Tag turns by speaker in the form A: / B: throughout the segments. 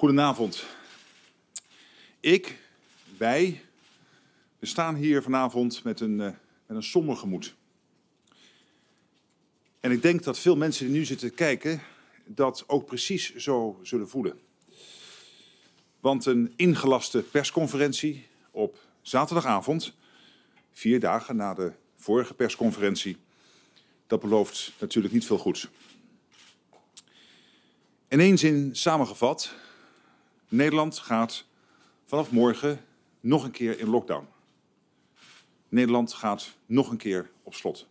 A: Goedenavond. Ik, wij, we staan hier vanavond met een, eh, met een somber gemoed. En ik denk dat veel mensen die nu zitten kijken dat ook precies zo zullen voelen. Want een ingelaste persconferentie op zaterdagavond, vier dagen na de vorige persconferentie, dat belooft natuurlijk niet veel goeds. In één zin samengevat Nederland gaat vanaf morgen nog een keer in lockdown. Nederland gaat nog een keer op slot.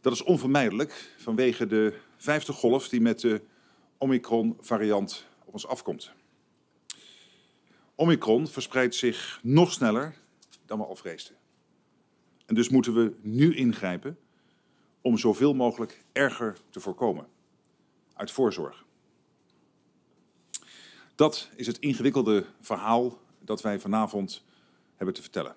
A: Dat is onvermijdelijk vanwege de vijfde golf die met de Omicron-variant op ons afkomt. Omicron verspreidt zich nog sneller dan we al vreesden. En dus moeten we nu ingrijpen om zoveel mogelijk erger te voorkomen. Uit voorzorg. Dat is het ingewikkelde verhaal dat wij vanavond hebben te vertellen.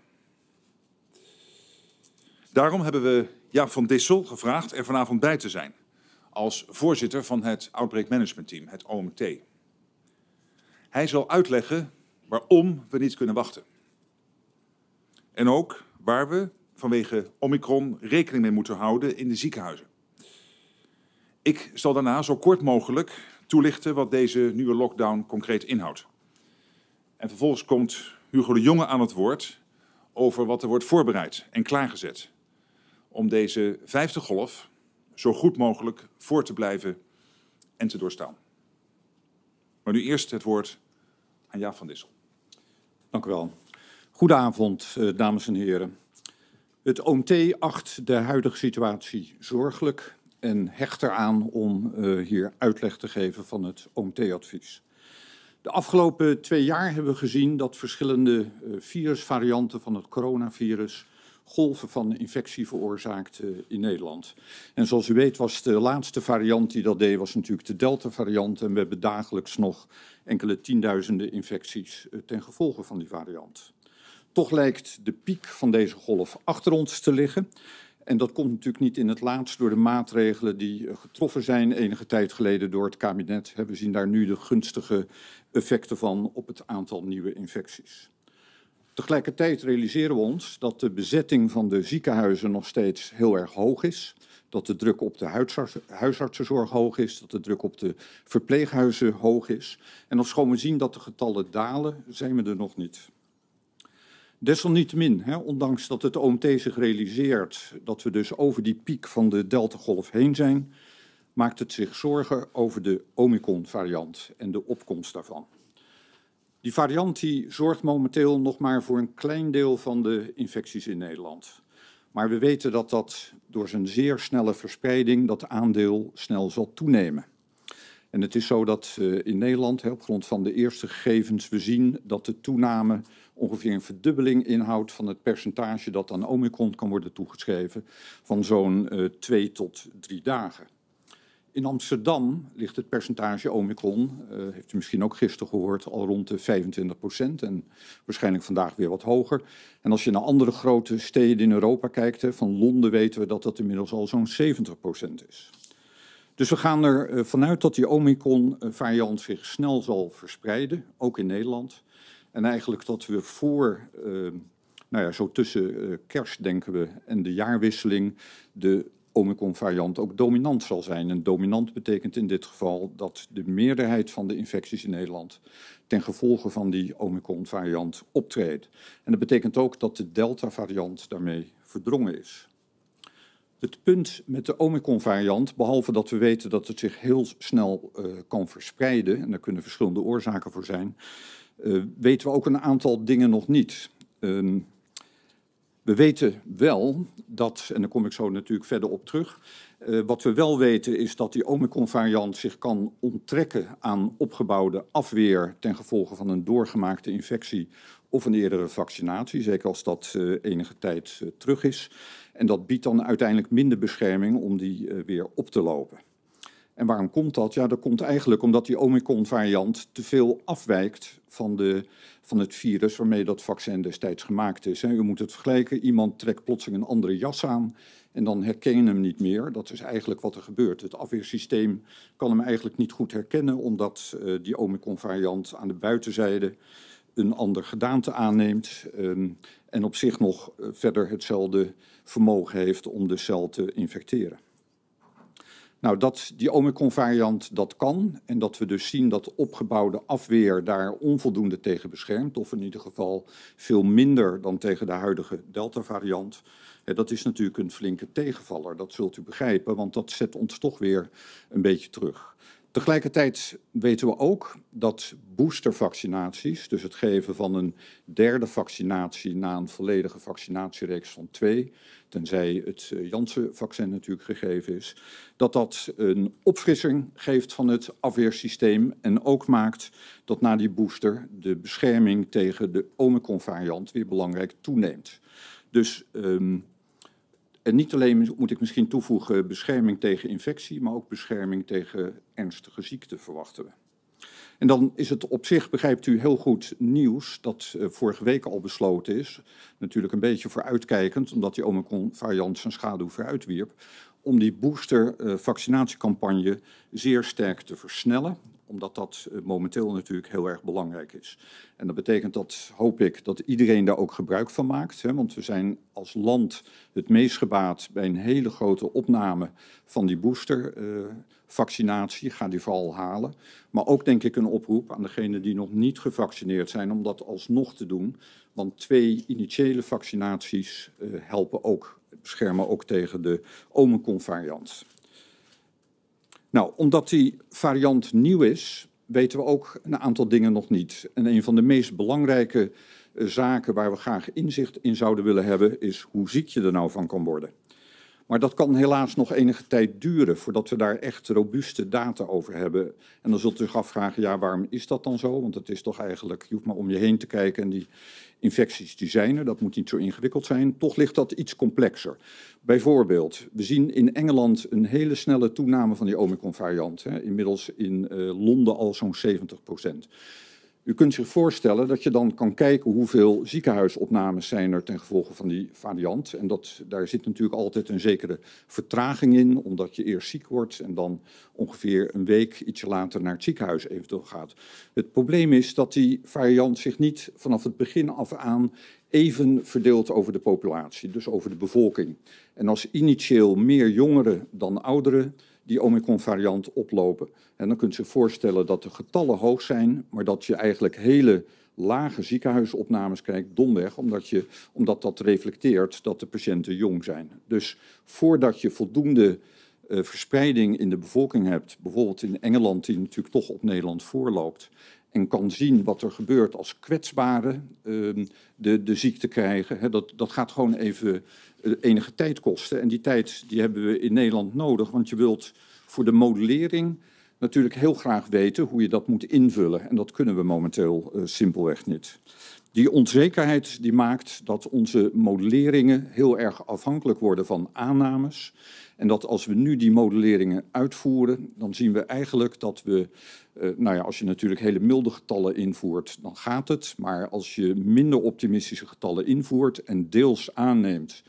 A: Daarom hebben we Jaap van Dissel gevraagd er vanavond bij te zijn. Als voorzitter van het Outbreak Management Team, het OMT. Hij zal uitleggen waarom we niet kunnen wachten. En ook waar we vanwege Omicron rekening mee moeten houden in de ziekenhuizen. Ik zal daarna zo kort mogelijk toelichten wat deze nieuwe lockdown concreet inhoudt. En vervolgens komt Hugo de Jonge aan het woord over wat er wordt voorbereid en klaargezet om deze vijfde golf zo goed mogelijk voor te blijven en te doorstaan.
B: Maar nu eerst het woord aan Jaap van Dissel. Dank u wel. Goedenavond, eh, dames en heren. Het OMT acht de huidige situatie zorgelijk en hecht eraan om eh, hier uitleg te geven van het OMT-advies. De afgelopen twee jaar hebben we gezien dat verschillende eh, virusvarianten van het coronavirus golven van infectie veroorzaakten eh, in Nederland. En zoals u weet was de laatste variant die dat deed was natuurlijk de Delta-variant. En we hebben dagelijks nog enkele tienduizenden infecties ten gevolge van die variant. Toch lijkt de piek van deze golf achter ons te liggen. En dat komt natuurlijk niet in het laatst door de maatregelen die eh, getroffen zijn enige tijd geleden door het kabinet. We zien daar nu de gunstige effecten van op het aantal nieuwe infecties. Tegelijkertijd realiseren we ons dat de bezetting van de ziekenhuizen nog steeds heel erg hoog is. Dat de druk op de huisartsenzorg hoog is, dat de druk op de verpleeghuizen hoog is. En schoon we zien dat de getallen dalen, zijn we er nog niet. Desalniettemin, hè, ondanks dat het OMT zich realiseert dat we dus over die piek van de Delta-golf heen zijn, maakt het zich zorgen over de Omicron-variant en de opkomst daarvan. Die variant die zorgt momenteel nog maar voor een klein deel van de infecties in Nederland. Maar we weten dat dat door zijn zeer snelle verspreiding dat aandeel snel zal toenemen. En het is zo dat uh, in Nederland, hè, op grond van de eerste gegevens, we zien dat de toename ongeveer een verdubbeling inhoudt van het percentage dat aan Omicron kan worden toegeschreven van zo'n uh, twee tot drie dagen. In Amsterdam ligt het percentage Omicron, eh, heeft u misschien ook gisteren gehoord, al rond de 25 procent en waarschijnlijk vandaag weer wat hoger. En als je naar andere grote steden in Europa kijkt, van Londen weten we dat dat inmiddels al zo'n 70 procent is. Dus we gaan er eh, vanuit dat die Omicron-variant zich snel zal verspreiden, ook in Nederland. En eigenlijk dat we voor, ehm, nou ja, zo tussen eh, kerst denken we en de jaarwisseling, de Omicron-variant ook dominant zal zijn. En dominant betekent in dit geval dat de meerderheid van de infecties in Nederland ten gevolge van die Omicron-variant optreedt. En dat betekent ook dat de Delta-variant daarmee verdrongen is. Het punt met de Omicron-variant, behalve dat we weten dat het zich heel snel eh, kan verspreiden, en daar kunnen verschillende oorzaken voor zijn, eh, weten we ook een aantal dingen nog niet. Ehm, we weten wel dat, en daar kom ik zo natuurlijk verder op terug. Eh, wat we wel weten is dat die Omicron-variant zich kan onttrekken aan opgebouwde afweer ten gevolge van een doorgemaakte infectie of een eerdere vaccinatie, zeker als dat eh, enige tijd terug is. En dat biedt dan uiteindelijk minder bescherming om die weer op te lopen. En waarom komt dat? Ja, dat komt eigenlijk omdat die Omicron-variant te veel afwijkt van, de, van het virus waarmee dat vaccin destijds gemaakt is. U moet het vergelijken, iemand trekt plotseling een andere jas aan en dan herken je hem niet meer. Dat is eigenlijk wat er gebeurt. Het afweersysteem kan hem eigenlijk niet goed herkennen, omdat eh, die Omicron-variant aan de buitenzijde een ander gedaante aanneemt ehm, en op zich nog eh, verder hetzelfde vermogen heeft om de cel te infecteren. Nou, dat, die Omicron-variant, dat kan. En dat we dus zien dat de opgebouwde afweer daar onvoldoende tegen beschermt. Of in ieder geval veel minder dan tegen de huidige Delta-variant. Dat is natuurlijk een flinke tegenvaller, dat zult u begrijpen. Want dat zet ons toch weer een beetje terug. Tegelijkertijd weten we ook dat boostervaccinaties, dus het geven van een derde vaccinatie na een volledige vaccinatiereeks van twee, tenzij het eh, Janssen-vaccin natuurlijk gegeven is, dat dat een opfrissing geeft van het afweersysteem en ook maakt dat na die booster de bescherming tegen de Omicron-variant weer belangrijk toeneemt. Dus ehm, en niet alleen, moet ik misschien toevoegen, bescherming tegen infectie, maar ook bescherming tegen ernstige ziekte verwachten we. En dan is het op zich, begrijpt u, heel goed nieuws dat eh, vorige week al besloten is. Natuurlijk een beetje vooruitkijkend, omdat die Omicron-variant zijn schaduw vooruitwierp. Om die booster-vaccinatiecampagne eh, zeer sterk te versnellen omdat dat eh, momenteel natuurlijk heel erg belangrijk is. En dat betekent dat, hoop ik, dat iedereen daar ook gebruik van maakt. Hè, want we zijn als land het meest gebaat bij een hele grote opname van die boostervaccinatie. Eh, Ga die vooral halen. Maar ook denk ik een oproep aan degenen die nog niet gevaccineerd zijn om dat alsnog te doen. Want twee initiële vaccinaties eh, helpen ook, beschermen ook tegen de Omicron-variant. Nou, omdat die variant nieuw is, weten we ook een aantal dingen nog niet. En een van de meest belangrijke eh, zaken waar we graag inzicht in zouden willen hebben, is hoe ziek je er nou van kan worden. Maar dat kan helaas nog enige tijd duren voordat we daar echt robuuste data over hebben. En dan zult u zich afvragen, ja, waarom is dat dan zo? Want het is toch eigenlijk, je hoeft maar om je heen te kijken en die infecties die zijn er, dat moet niet zo ingewikkeld zijn. Toch ligt dat iets complexer. Bijvoorbeeld, we zien in Engeland een hele snelle toename van die Omicron-variant. Inmiddels in eh, Londen al zo'n 70 procent. U kunt zich voorstellen dat je dan kan kijken hoeveel ziekenhuisopnames zijn er ten gevolge van die variant. En dat, daar zit natuurlijk altijd een zekere vertraging in, omdat je eerst ziek wordt en dan ongeveer een week ietsje later naar het ziekenhuis eventueel gaat. Het probleem is dat die variant zich niet vanaf het begin af aan even verdeelt over de populatie, dus over de bevolking. En als initieel meer jongeren dan ouderen die Omicron-variant oplopen. En dan kunt u zich voorstellen dat de getallen hoog zijn, maar dat je eigenlijk hele lage ziekenhuisopnames krijgt, domweg, omdat, je, omdat dat reflecteert dat de patiënten jong zijn. Dus voordat je voldoende eh, verspreiding in de bevolking hebt, bijvoorbeeld in Engeland, die natuurlijk toch op Nederland voorloopt, en kan zien wat er gebeurt als kwetsbaren ehm, de, de ziekte krijgen, hè, dat, dat gaat gewoon even eh, enige tijd kosten. En die tijd die hebben we in Nederland nodig, want je wilt voor de modellering natuurlijk heel graag weten hoe je dat moet invullen. En dat kunnen we momenteel eh, simpelweg niet. Die onzekerheid die maakt dat onze modelleringen heel erg afhankelijk worden van aannames. En dat als we nu die modelleringen uitvoeren, dan zien we eigenlijk dat we, eh, nou ja, als je natuurlijk hele milde getallen invoert, dan gaat het. Maar als je minder optimistische getallen invoert en deels aanneemt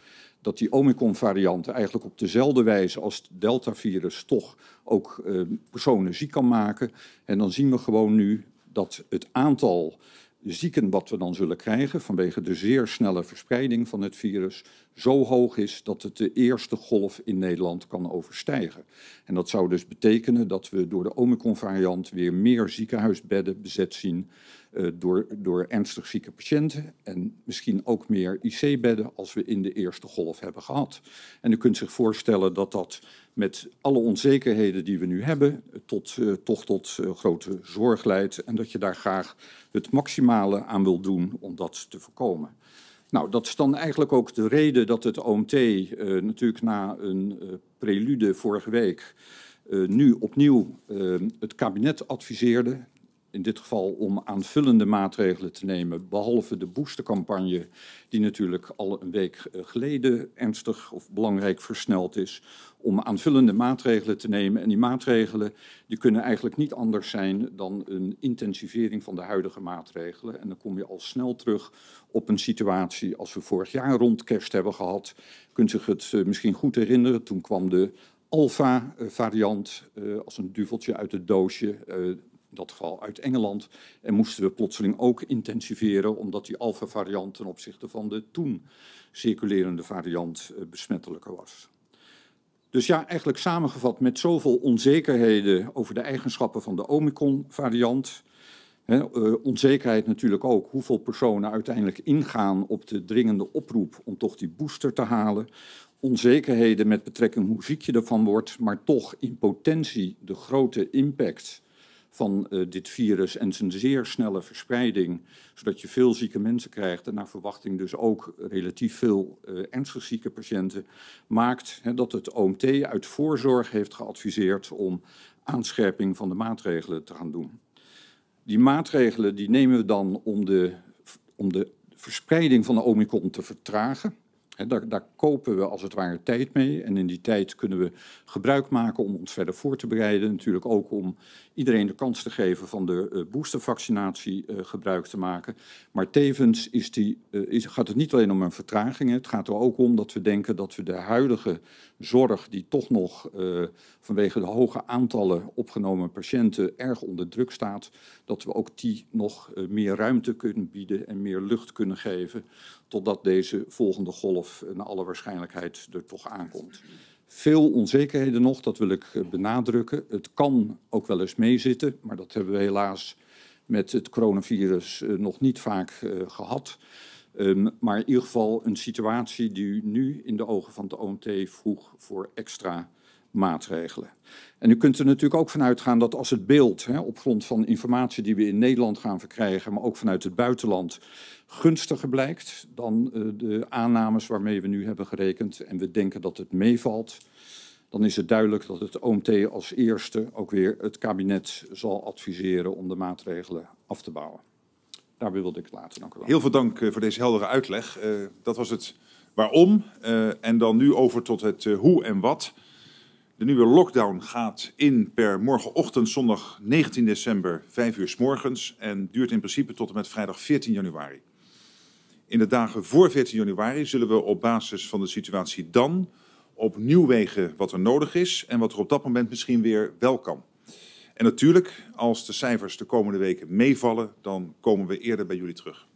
B: dat die Omicron-variant eigenlijk op dezelfde wijze als het Delta-virus toch ook eh, personen ziek kan maken. En dan zien we gewoon nu dat het aantal zieken wat we dan zullen krijgen vanwege de zeer snelle verspreiding van het virus zo hoog is dat het de eerste golf in Nederland kan overstijgen. En dat zou dus betekenen dat we door de Omicron-variant weer meer ziekenhuisbedden bezet zien eh, door, door ernstig zieke patiënten en misschien ook meer IC-bedden als we in de eerste golf hebben gehad. En u kunt zich voorstellen dat dat met alle onzekerheden die we nu hebben, tot, uh, toch tot eh, grote zorg leidt. En dat je daar graag het maximale aan wil doen om dat te voorkomen. Nou, dat is dan eigenlijk ook de reden dat het OMT eh, natuurlijk na een prelude vorige week nu opnieuw het kabinet adviseerde in dit geval om aanvullende maatregelen te nemen, behalve de boostercampagne, die natuurlijk al een week eh, geleden ernstig of belangrijk versneld is, om aanvullende maatregelen te nemen. En die maatregelen die kunnen eigenlijk niet anders zijn dan een intensivering van de huidige maatregelen. En dan kom je al snel terug op een situatie als we vorig jaar rond kerst hebben gehad. Kunt zich het eh, misschien goed herinneren, toen kwam de alfa-variant eh, als een duveltje uit het doosje in dat geval uit Engeland. En moesten we plotseling ook intensiveren, omdat die alfa-variant ten opzichte van de toen circulerende variant eh, besmettelijker was. Dus ja, eigenlijk samengevat met zoveel onzekerheden over de eigenschappen van de Omicron-variant. Eh, onzekerheid natuurlijk ook hoeveel personen uiteindelijk ingaan op de dringende oproep om toch die booster te halen. Onzekerheden met betrekking hoe ziek je ervan wordt, maar toch in potentie de grote impact van eh, dit virus en zijn zeer snelle verspreiding, zodat je veel zieke mensen krijgt en naar verwachting dus ook relatief veel eh, ernstig zieke patiënten, maakt dat het OMT uit voorzorg heeft geadviseerd om aanscherping van de maatregelen te gaan doen. Die maatregelen die nemen we dan om de, om de verspreiding van de omicron te vertragen. He, daar, daar, kopen we als het ware tijd mee. En in die tijd kunnen we gebruik maken om ons verder voor te bereiden. Natuurlijk ook om iedereen de kans te geven van de uh, boostervaccinatie uh, gebruik te maken. Maar tevens is die, eh, is, gaat het niet alleen om een vertraging. Het gaat er ook om dat we denken dat we de huidige zorg, die toch nog vanwege de hoge aantallen opgenomen patiënten erg onder druk staat, dat we ook die nog meer ruimte kunnen bieden en meer lucht kunnen geven. Totdat deze volgende golf zelf naar alle waarschijnlijkheid er toch aankomt. Veel onzekerheden nog, dat wil ik eh, benadrukken. Het kan ook wel eens meezitten, maar dat hebben we helaas met het coronavirus eh, nog niet vaak eh, gehad. Ehm, maar in ieder geval een situatie die nu in de ogen van de OMT vroeg voor extra maatregelen. En u kunt er natuurlijk ook vanuit gaan dat als het beeld hè, op grond van informatie die we in Nederland gaan verkrijgen, maar ook vanuit het buitenland, gunstiger blijkt dan eh, de aannames waarmee we nu hebben gerekend en we denken dat het meevalt, dan is het duidelijk dat het OMT als eerste ook weer het kabinet zal adviseren om de maatregelen af te bouwen. Daarbij wilde ik laten. Dank u wel. Heel
A: veel dank eh, voor deze heldere uitleg. Eh, dat was het waarom. en dan nu over tot het hoe en wat. De nieuwe lockdown gaat in per morgenochtend, zondag 19 december, 5 uur s morgens. En duurt in principe tot en met vrijdag 14 januari. In de dagen voor 14 januari zullen we op basis van de situatie dan opnieuw wegen wat er nodig is en wat er op dat moment misschien weer wel kan. En natuurlijk, als de cijfers de komende weken meevallen, dan komen we eerder bij jullie terug.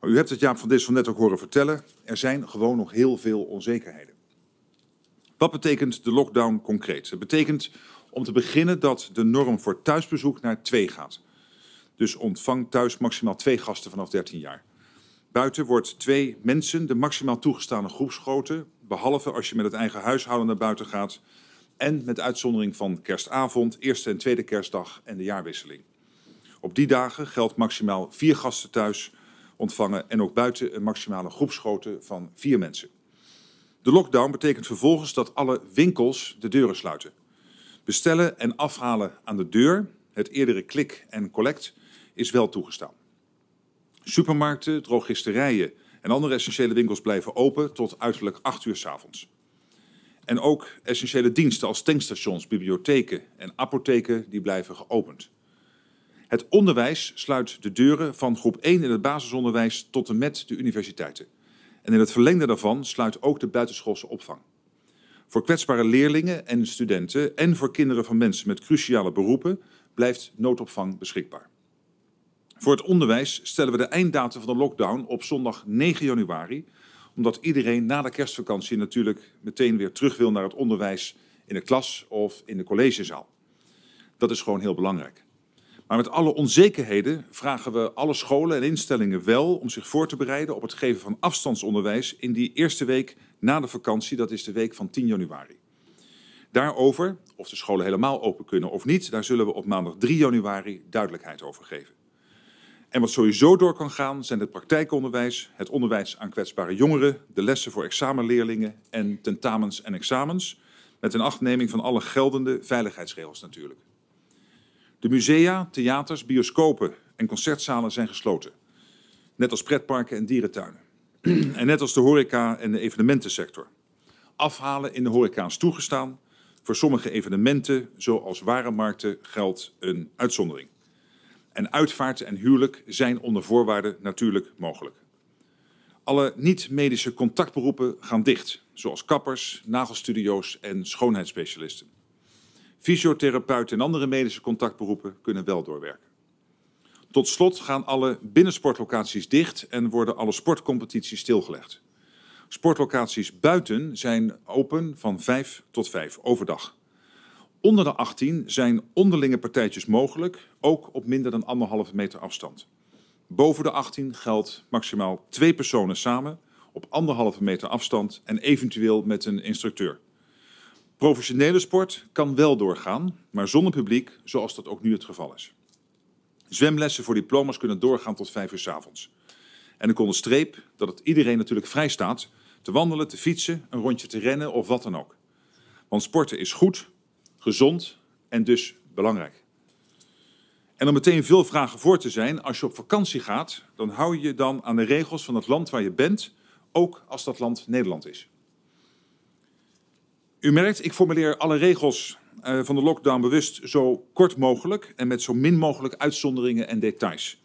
A: Maar u hebt het Jaap van Dissel net ook horen vertellen, er zijn gewoon nog heel veel onzekerheden. Wat betekent de lockdown concreet? Het betekent om te beginnen dat de norm voor thuisbezoek naar 2 gaat. Dus ontvang thuis maximaal twee gasten vanaf 13 jaar. Buiten wordt twee mensen de maximaal toegestane groepsgrootte, behalve als je met het eigen huishouden naar buiten gaat en met uitzondering van kerstavond, eerste en tweede kerstdag en de jaarwisseling. Op die dagen geldt maximaal vier gasten thuis ontvangen en ook buiten een maximale groepsgrootte van vier mensen. De lockdown betekent vervolgens dat alle winkels de deuren sluiten. Bestellen en afhalen aan de deur, het eerdere klik en collect, is wel toegestaan. Supermarkten, drogisterijen en andere essentiële winkels blijven open tot uiterlijk 8 uur s avonds. En ook essentiële diensten als tankstations, bibliotheken en apotheken die blijven geopend. Het onderwijs sluit de deuren van groep 1 in het basisonderwijs tot en met de universiteiten. En in het verlengde daarvan sluit ook de buitenschoolse opvang. Voor kwetsbare leerlingen en studenten en voor kinderen van mensen met cruciale beroepen blijft noodopvang beschikbaar. Voor het onderwijs stellen we de einddatum van de lockdown op zondag 9 januari, omdat iedereen na de kerstvakantie natuurlijk meteen weer terug wil naar het onderwijs in de klas of in de collegezaal. Dat is gewoon heel belangrijk. Maar met alle onzekerheden vragen we alle scholen en instellingen wel om zich voor te bereiden op het geven van afstandsonderwijs in die eerste week na de vakantie, dat is de week van 10 januari. Daarover, of de scholen helemaal open kunnen of niet, daar zullen we op maandag 3 januari duidelijkheid over geven. En wat sowieso door kan gaan zijn het praktijkonderwijs, het onderwijs aan kwetsbare jongeren, de lessen voor examenleerlingen en tentamens en examens, met een afneming van alle geldende veiligheidsregels natuurlijk. De musea, theaters, bioscopen en concertzalen zijn gesloten, net als pretparken en dierentuinen. en net als de horeca en de evenementensector. Afhalen in de horeca is toegestaan. Voor sommige evenementen, zoals warenmarkten, geldt een uitzondering. En uitvaart en huwelijk zijn onder voorwaarden natuurlijk mogelijk. Alle niet-medische contactberoepen gaan dicht, zoals kappers, nagelstudio's en schoonheidsspecialisten. Fysiotherapeuten en andere medische contactberoepen kunnen wel doorwerken. Tot slot gaan alle binnensportlocaties dicht en worden alle sportcompetities stilgelegd. Sportlocaties buiten zijn open van 5 tot 5 overdag. Onder de 18 zijn onderlinge partijtjes mogelijk, ook op minder dan anderhalve meter afstand. Boven de 18 geldt maximaal twee personen samen, op anderhalve meter afstand en eventueel met een instructeur. Professionele sport kan wel doorgaan, maar zonder publiek, zoals dat ook nu het geval is. Zwemlessen voor diploma's kunnen doorgaan tot vijf uur s avonds. En ik onderstreep dat het iedereen natuurlijk vrij staat te wandelen, te fietsen, een rondje te rennen of wat dan ook. Want sporten is goed, gezond en dus belangrijk. En om meteen veel vragen voor te zijn, als je op vakantie gaat, dan hou je je dan aan de regels van het land waar je bent, ook als dat land Nederland is. U merkt, ik formuleer alle regels eh, van de lockdown bewust zo kort mogelijk en met zo min mogelijk uitzonderingen en details.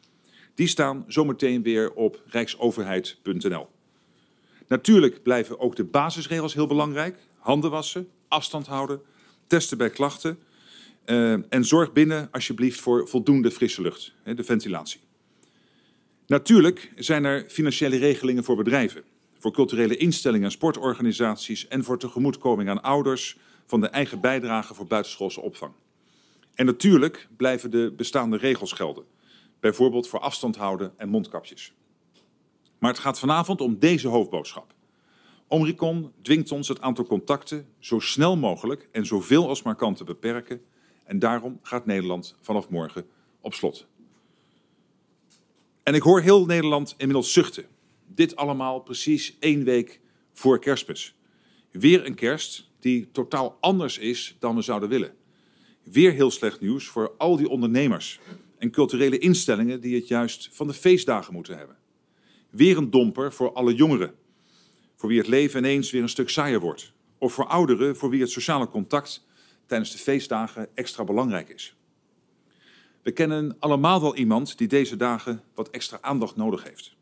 A: Die staan zometeen weer op rijksoverheid.nl. Natuurlijk blijven ook de basisregels heel belangrijk: handen wassen, afstand houden, testen bij klachten. Eh, en zorg binnen alsjeblieft voor voldoende frisse lucht, hè, de ventilatie. Natuurlijk zijn er financiële regelingen voor bedrijven, voor culturele instellingen en sportorganisaties en voor tegemoetkoming aan ouders van de eigen bijdrage voor buitenschoolse opvang. En natuurlijk blijven de bestaande regels gelden, bijvoorbeeld voor afstand houden en mondkapjes. Maar het gaat vanavond om deze hoofdboodschap. Omricon dwingt ons het aantal contacten zo snel mogelijk en zoveel als maar kan te beperken. En daarom gaat Nederland vanaf morgen op slot. En ik hoor heel Nederland inmiddels zuchten. Dit allemaal precies één week voor kerstmis. Weer een kerst die totaal anders is dan we zouden willen. Weer heel slecht nieuws voor al die ondernemers en culturele instellingen die het juist van de feestdagen moeten hebben. Weer een domper voor alle jongeren voor wie het leven ineens weer een stuk saaier wordt. Of voor ouderen voor wie het sociale contact tijdens de feestdagen extra belangrijk is. We kennen allemaal wel iemand die deze dagen wat extra aandacht nodig heeft.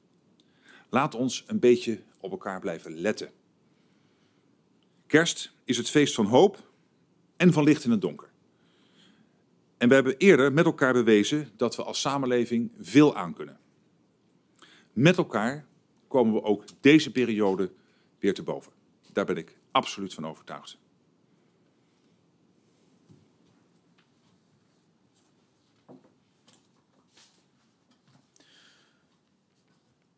A: Laat ons een beetje op elkaar blijven letten. Kerst is het feest van hoop en van licht in het donker. En we hebben eerder met elkaar bewezen dat we als samenleving veel aan kunnen. Met elkaar komen we ook deze periode weer te boven. Daar ben ik absoluut van overtuigd.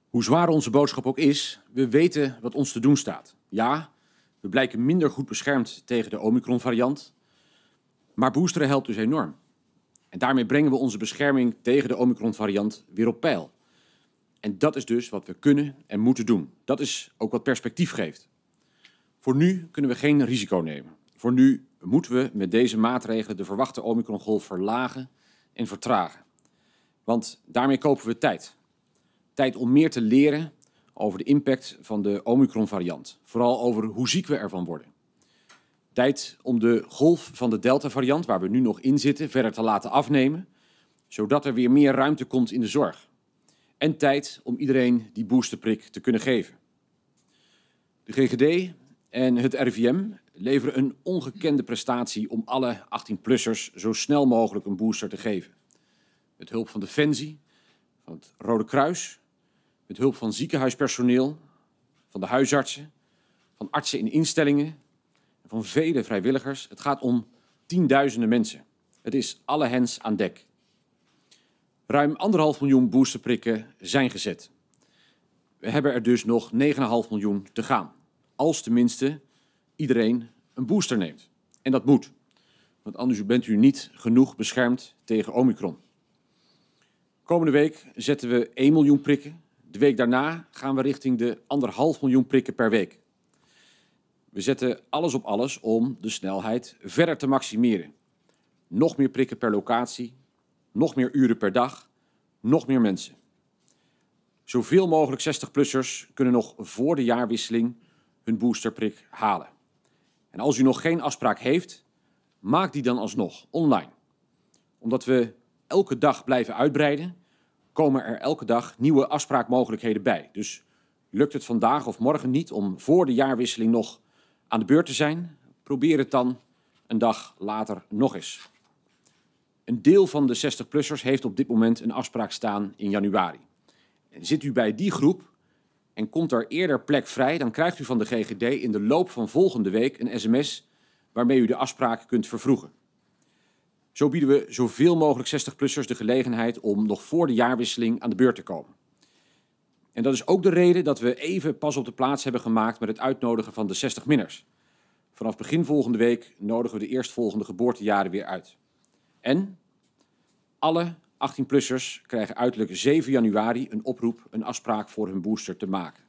C: Hoe zwaar onze boodschap ook is, we weten wat ons te doen staat. Ja, we blijken minder goed beschermd tegen de Omicron-variant, maar boosteren helpt dus enorm. En daarmee brengen we onze bescherming tegen de Omicron-variant weer op peil. En dat is dus wat we kunnen en moeten doen. Dat is ook wat perspectief geeft. Voor nu kunnen we geen risico nemen. Voor nu moeten we met deze maatregelen de verwachte Omicron-golf verlagen en vertragen. Want daarmee kopen we tijd. Tijd om meer te leren over de impact van de Omicron-variant. Vooral over hoe ziek we ervan worden. Tijd om de golf van de Delta-variant, waar we nu nog in zitten, verder te laten afnemen. Zodat er weer meer ruimte komt in de zorg en tijd om iedereen die boosterprik te kunnen geven. De GGD en het RIVM leveren een ongekende prestatie om alle 18-plussers zo snel mogelijk een booster te geven. Met hulp van Defensie, van het Rode Kruis, met hulp van ziekenhuispersoneel, van de huisartsen, van artsen in instellingen, van vele vrijwilligers. Het gaat om tienduizenden mensen. Het is alle hens aan dek. Ruim 1,5 miljoen boosterprikken zijn gezet. We hebben er dus nog 9,5 miljoen te gaan. Als tenminste iedereen een booster neemt. En dat moet. Want anders bent u niet genoeg beschermd tegen Omicron. Komende week zetten we 1 miljoen prikken. De week daarna gaan we richting de 1,5 miljoen prikken per week. We zetten alles op alles om de snelheid verder te maximeren. Nog meer prikken per locatie, nog meer uren per dag, nog meer mensen. Zoveel mogelijk 60-plussers kunnen nog voor de jaarwisseling hun boosterprik halen. En als u nog geen afspraak heeft, maak die dan alsnog online. Omdat we elke dag blijven uitbreiden, komen er elke dag nieuwe afspraakmogelijkheden bij. Dus lukt het vandaag of morgen niet om voor de jaarwisseling nog aan de beurt te zijn, probeer het dan een dag later nog eens. Een deel van de 60-plussers heeft op dit moment een afspraak staan in januari. zit u bij die groep en komt daar eerder plek vrij, dan krijgt u van de GGD in de loop van volgende week een sms waarmee u de afspraak kunt vervroegen. Zo bieden we zoveel mogelijk 60-plussers de gelegenheid om nog voor de jaarwisseling aan de beurt te komen. En dat is ook de reden dat we even pas op de plaats hebben gemaakt met het uitnodigen van de 60-minners. Vanaf begin volgende week nodigen we de eerstvolgende geboortejaren weer uit. En alle 18-plussers krijgen uiterlijk 7 januari een oproep, een afspraak voor hun booster te maken.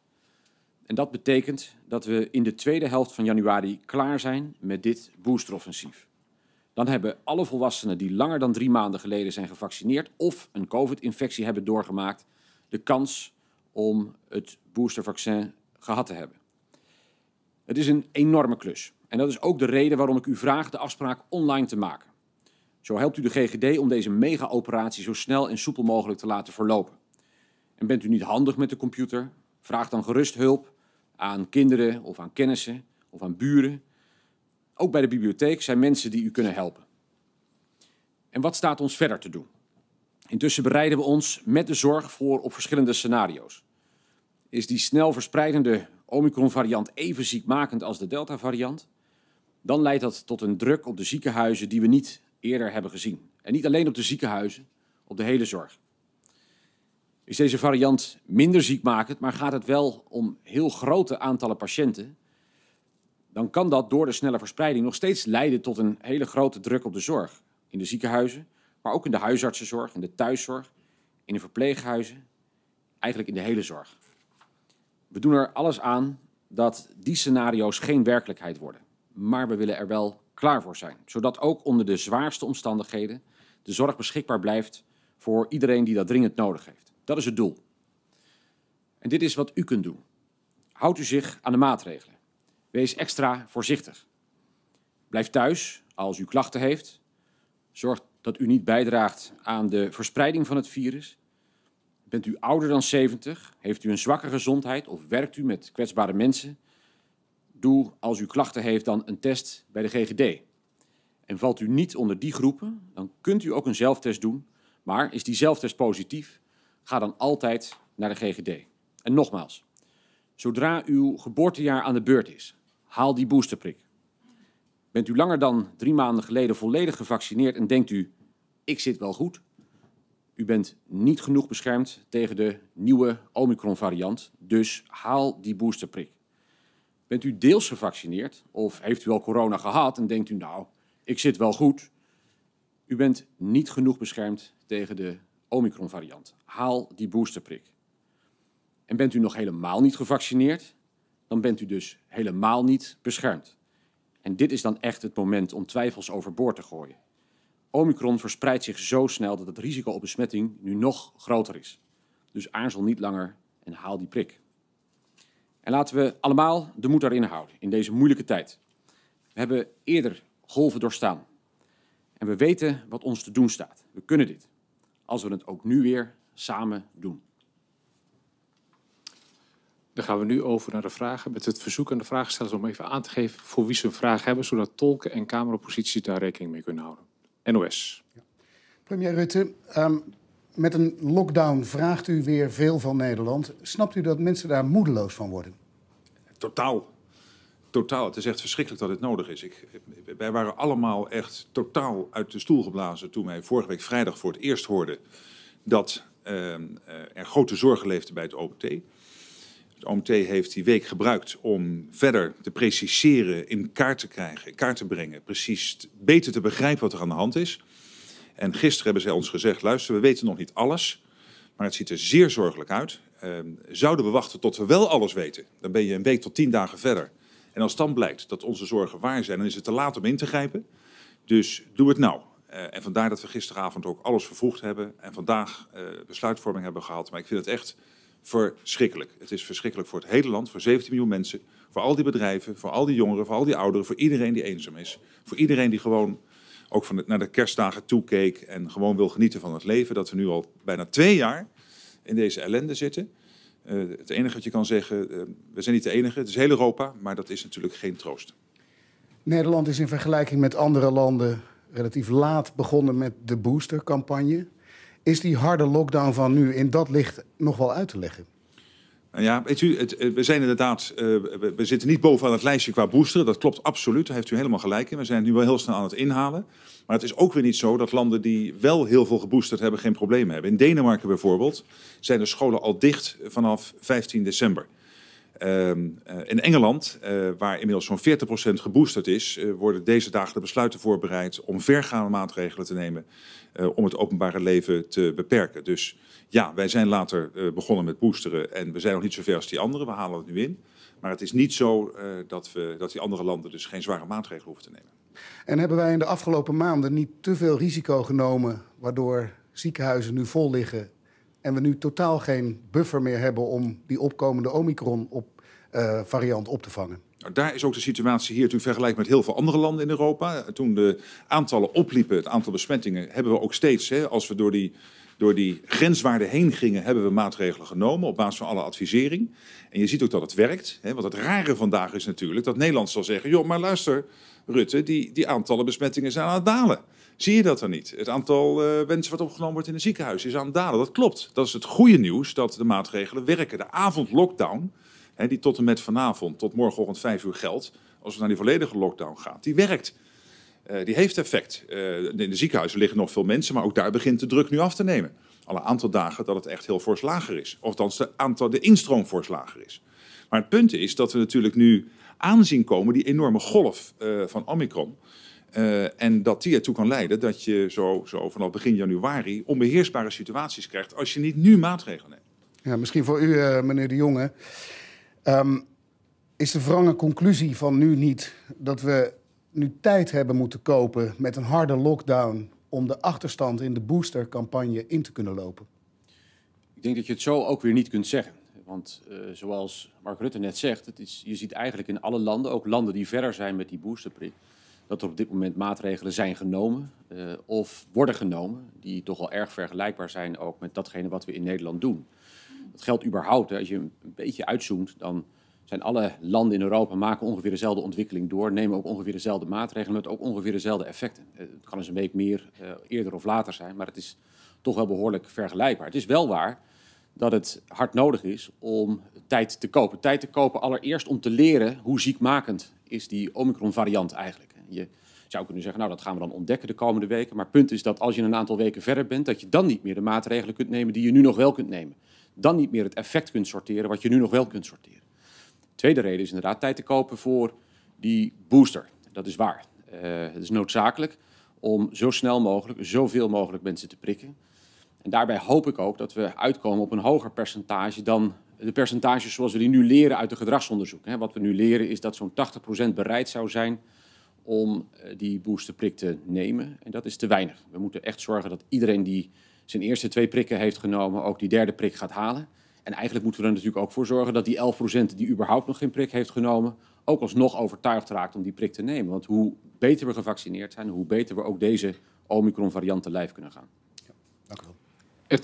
C: En dat betekent dat we in de tweede helft van januari klaar zijn met dit boosteroffensief. Dan hebben alle volwassenen die langer dan drie maanden geleden zijn gevaccineerd of een COVID-infectie hebben doorgemaakt, de kans om het boostervaccin gehad te hebben. Het is een enorme klus. En dat is ook de reden waarom ik u vraag de afspraak online te maken. Zo helpt u de GGD om deze mega-operatie zo snel en soepel mogelijk te laten verlopen. En bent u niet handig met de computer? Vraag dan gerust hulp aan kinderen of aan kennissen of aan buren. Ook bij de bibliotheek zijn mensen die u kunnen helpen. En wat staat ons verder te doen? Intussen bereiden we ons met de zorg voor op verschillende scenario's. Is die snel verspreidende Omicron-variant even ziekmakend als de Delta-variant? Dan leidt dat tot een druk op de ziekenhuizen die we niet eerder hebben gezien. En niet alleen op de ziekenhuizen, op de hele zorg. Is deze variant minder ziekmakend, maar gaat het wel om heel grote aantallen patiënten, dan kan dat door de snelle verspreiding nog steeds leiden tot een hele grote druk op de zorg. In de ziekenhuizen, maar ook in de huisartsenzorg, in de thuiszorg, in de verpleeghuizen, eigenlijk in de hele zorg. We doen er alles aan dat die scenario's geen werkelijkheid worden. Maar we willen er wel klaar voor zijn. Zodat ook onder de zwaarste omstandigheden de zorg beschikbaar blijft voor iedereen die dat dringend nodig heeft. Dat is het doel. En dit is wat u kunt doen. Houd u zich aan de maatregelen. Wees extra voorzichtig. Blijf thuis als u klachten heeft. Zorg dat u niet bijdraagt aan de verspreiding van het virus. Bent u ouder dan 70? Heeft u een zwakke gezondheid of werkt u met kwetsbare mensen? doe als u klachten heeft dan een test bij de GGD. En valt u niet onder die groepen, dan kunt u ook een zelftest doen. Maar is die zelftest positief, ga dan altijd naar de GGD. En nogmaals, zodra uw geboortejaar aan de beurt is, haal die boosterprik. Bent u langer dan drie maanden geleden volledig gevaccineerd en denkt u, ik zit wel goed? U bent niet genoeg beschermd tegen de nieuwe Omicron-variant, dus haal die boosterprik. Bent u deels gevaccineerd of heeft u al corona gehad en denkt u nou, ik zit wel goed? U bent niet genoeg beschermd tegen de Omicron variant. Haal die boosterprik. En bent u nog helemaal niet gevaccineerd, dan bent u dus helemaal niet beschermd. En dit is dan echt het moment om twijfels overboord te gooien. Omicron verspreidt zich zo snel dat het risico op besmetting nu nog groter is. Dus aarzel niet langer en haal die prik. En laten we allemaal de moed daarin houden in deze moeilijke tijd. We hebben eerder golven doorstaan. En we weten wat ons te doen staat. We kunnen dit. Als we het ook nu weer samen doen. Dan gaan we nu over naar de vragen. Met het verzoek aan de vraagstellers om even aan te geven voor wie ze een vraag hebben, zodat tolken en cameraposities daar rekening mee kunnen houden. NOS. Ja.
D: Premier Rutte, ehm, met een lockdown vraagt u weer veel van Nederland. Snapt u dat mensen daar moedeloos van worden?
A: Totaal. Totaal. Het is echt verschrikkelijk dat het nodig is. Ik, wij waren allemaal echt totaal uit de stoel geblazen toen wij vorige week vrijdag voor het eerst hoorden dat ehm, eh, er grote zorgen leefden bij het OMT. Het OMT heeft die week gebruikt om verder te preciseren, in kaart te krijgen, kaart te brengen, precies beter te begrijpen wat er aan de hand is. En gisteren hebben zij ons gezegd: luister, we weten nog niet alles, maar het ziet er zeer zorgelijk uit. Ehm, zouden we wachten tot we wel alles weten, dan ben je een week tot tien dagen verder. En als dan blijkt dat onze zorgen waar zijn, dan is het te laat om in te grijpen. Dus doe het nou. Eh, en vandaar dat we gisteravond ook alles vervroegd hebben en vandaag eh, besluitvorming hebben gehad. Maar ik vind het echt verschrikkelijk. Het is verschrikkelijk voor het hele land, voor 17 miljoen mensen, voor al die bedrijven, voor al die jongeren, voor al die ouderen, voor iedereen die eenzaam is, voor iedereen die gewoon ook van naar de kerstdagen toekeek en gewoon wil genieten van het leven. Dat we nu al bijna twee jaar in deze ellende zitten. Eh, het enige wat je kan zeggen, eh, we zijn niet de enige, het is heel Europa, maar dat is natuurlijk geen troost.
D: Nederland is in vergelijking met andere landen relatief laat begonnen met de boostercampagne. Is die harde lockdown van nu in dat licht nog wel uit te leggen?
A: Eh, ja, weet u, het, eh, we zijn inderdaad, eh, we, zitten niet bovenaan het lijstje qua boosteren. Dat klopt absoluut, daar heeft u helemaal gelijk in. We zijn het nu wel heel snel aan het inhalen. Maar het is ook weer niet zo dat landen die wel heel veel geboosterd hebben, geen problemen hebben. In Denemarken bijvoorbeeld zijn de scholen al dicht vanaf 15 december. Ehm, eh, in Engeland, eh, waar inmiddels zo'n 40% geboosterd is, eh, worden deze dagen de besluiten voorbereid om vergaande maatregelen te nemen om het openbare leven te beperken. Dus ja, wij zijn later begonnen met boosteren en we zijn nog niet zo ver als die anderen. We halen het nu in. Maar het is niet zo dat, we, dat die andere landen dus geen zware maatregelen hoeven te nemen.
D: En hebben wij in de afgelopen maanden niet te veel risico genomen, waardoor ziekenhuizen nu vol liggen en we nu totaal geen buffer meer hebben om die opkomende Omicron-variant eh, op, te vangen.
A: Nou, daar is ook de situatie hier natuurlijk met heel veel andere landen in Europa. Toen de aantallen opliepen, het aantal besmettingen, hebben we ook steeds, hè, als we door die, door die grenswaarden heen gingen, hebben we maatregelen genomen op basis van alle advisering. En je ziet ook dat het werkt. Hè, want het rare vandaag is natuurlijk dat Nederland zal zeggen: joh, maar luister, Rutte, die, die aantallen besmettingen zijn aan het dalen. Zie je dat dan niet? Het aantal eh, mensen wat opgenomen wordt in een ziekenhuis is aan het dalen. Dat klopt. Dat is het goede nieuws dat de maatregelen werken. De avondlockdown, hè, die tot en met vanavond, tot morgenochtend vijf uur geldt, als we naar die volledige lockdown gaan, die werkt. Eh, die heeft effect. Eh, in de ziekenhuizen liggen nog veel mensen, maar ook daar begint de druk nu af te nemen. Al een aantal dagen dat het echt heel fors lager is. Of althans, de, aantal, de instroom fors lager is. Maar het punt is dat we natuurlijk nu aanzien komen die enorme golf van Omicron. Eh, en dat die ertoe kan leiden dat je zo, zo vanaf begin januari onbeheersbare situaties krijgt als je niet nu maatregelen neemt.
D: Ja, misschien voor u, eh, meneer de Jonge. Ehm, is de wrange conclusie van nu niet dat we nu tijd hebben moeten kopen met een harde lockdown om de achterstand in de boostercampagne in te kunnen lopen?
C: Ik denk dat je het zo ook weer niet kunt zeggen. Want eh, zoals Mark Rutte net zegt, het is, je ziet eigenlijk in alle landen, ook landen die verder zijn met die boosterprik, dat er op dit moment maatregelen zijn genomen eh, of worden genomen, die toch wel erg vergelijkbaar zijn ook met datgene wat we in Nederland doen. Dat geldt überhaupt, hè, als je een beetje uitzoomt, dan zijn alle landen in Europa maken ongeveer dezelfde ontwikkeling door, nemen ook ongeveer dezelfde maatregelen met ook ongeveer dezelfde effecten. Eh, het kan eens een week meer, eh, eerder of later zijn, maar het is toch wel behoorlijk vergelijkbaar. Het is wel waar dat het hard nodig is om tijd te kopen. Tijd te kopen allereerst om te leren hoe ziekmakend is die Omicron-variant eigenlijk je zou kunnen zeggen, nou dat gaan we dan ontdekken de komende weken. Maar het punt is dat als je een aantal weken verder bent, dat je dan niet meer de maatregelen kunt nemen die je nu nog wel kunt nemen. Dan niet meer het effect kunt sorteren wat je nu nog wel kunt sorteren. tweede reden is inderdaad tijd te kopen voor die booster. Dat is waar. Eh, het is noodzakelijk om zo snel mogelijk, zoveel mogelijk mensen te prikken. En daarbij hoop ik ook dat we uitkomen op een hoger percentage dan de percentages zoals we die nu leren uit de gedragsonderzoek. Wat we nu leren is dat zo'n 80% bereid zou zijn om eh, die boosterprik te nemen. En dat is te weinig. We moeten echt zorgen dat iedereen die zijn eerste twee prikken heeft genomen, ook die derde prik gaat halen. En eigenlijk moeten we er natuurlijk ook voor zorgen dat die 11% die überhaupt nog geen prik heeft genomen, ook alsnog overtuigd raakt om die prik te nemen. Want hoe beter we gevaccineerd zijn, hoe beter we ook deze Omicron-varianten lijf kunnen gaan. Eh,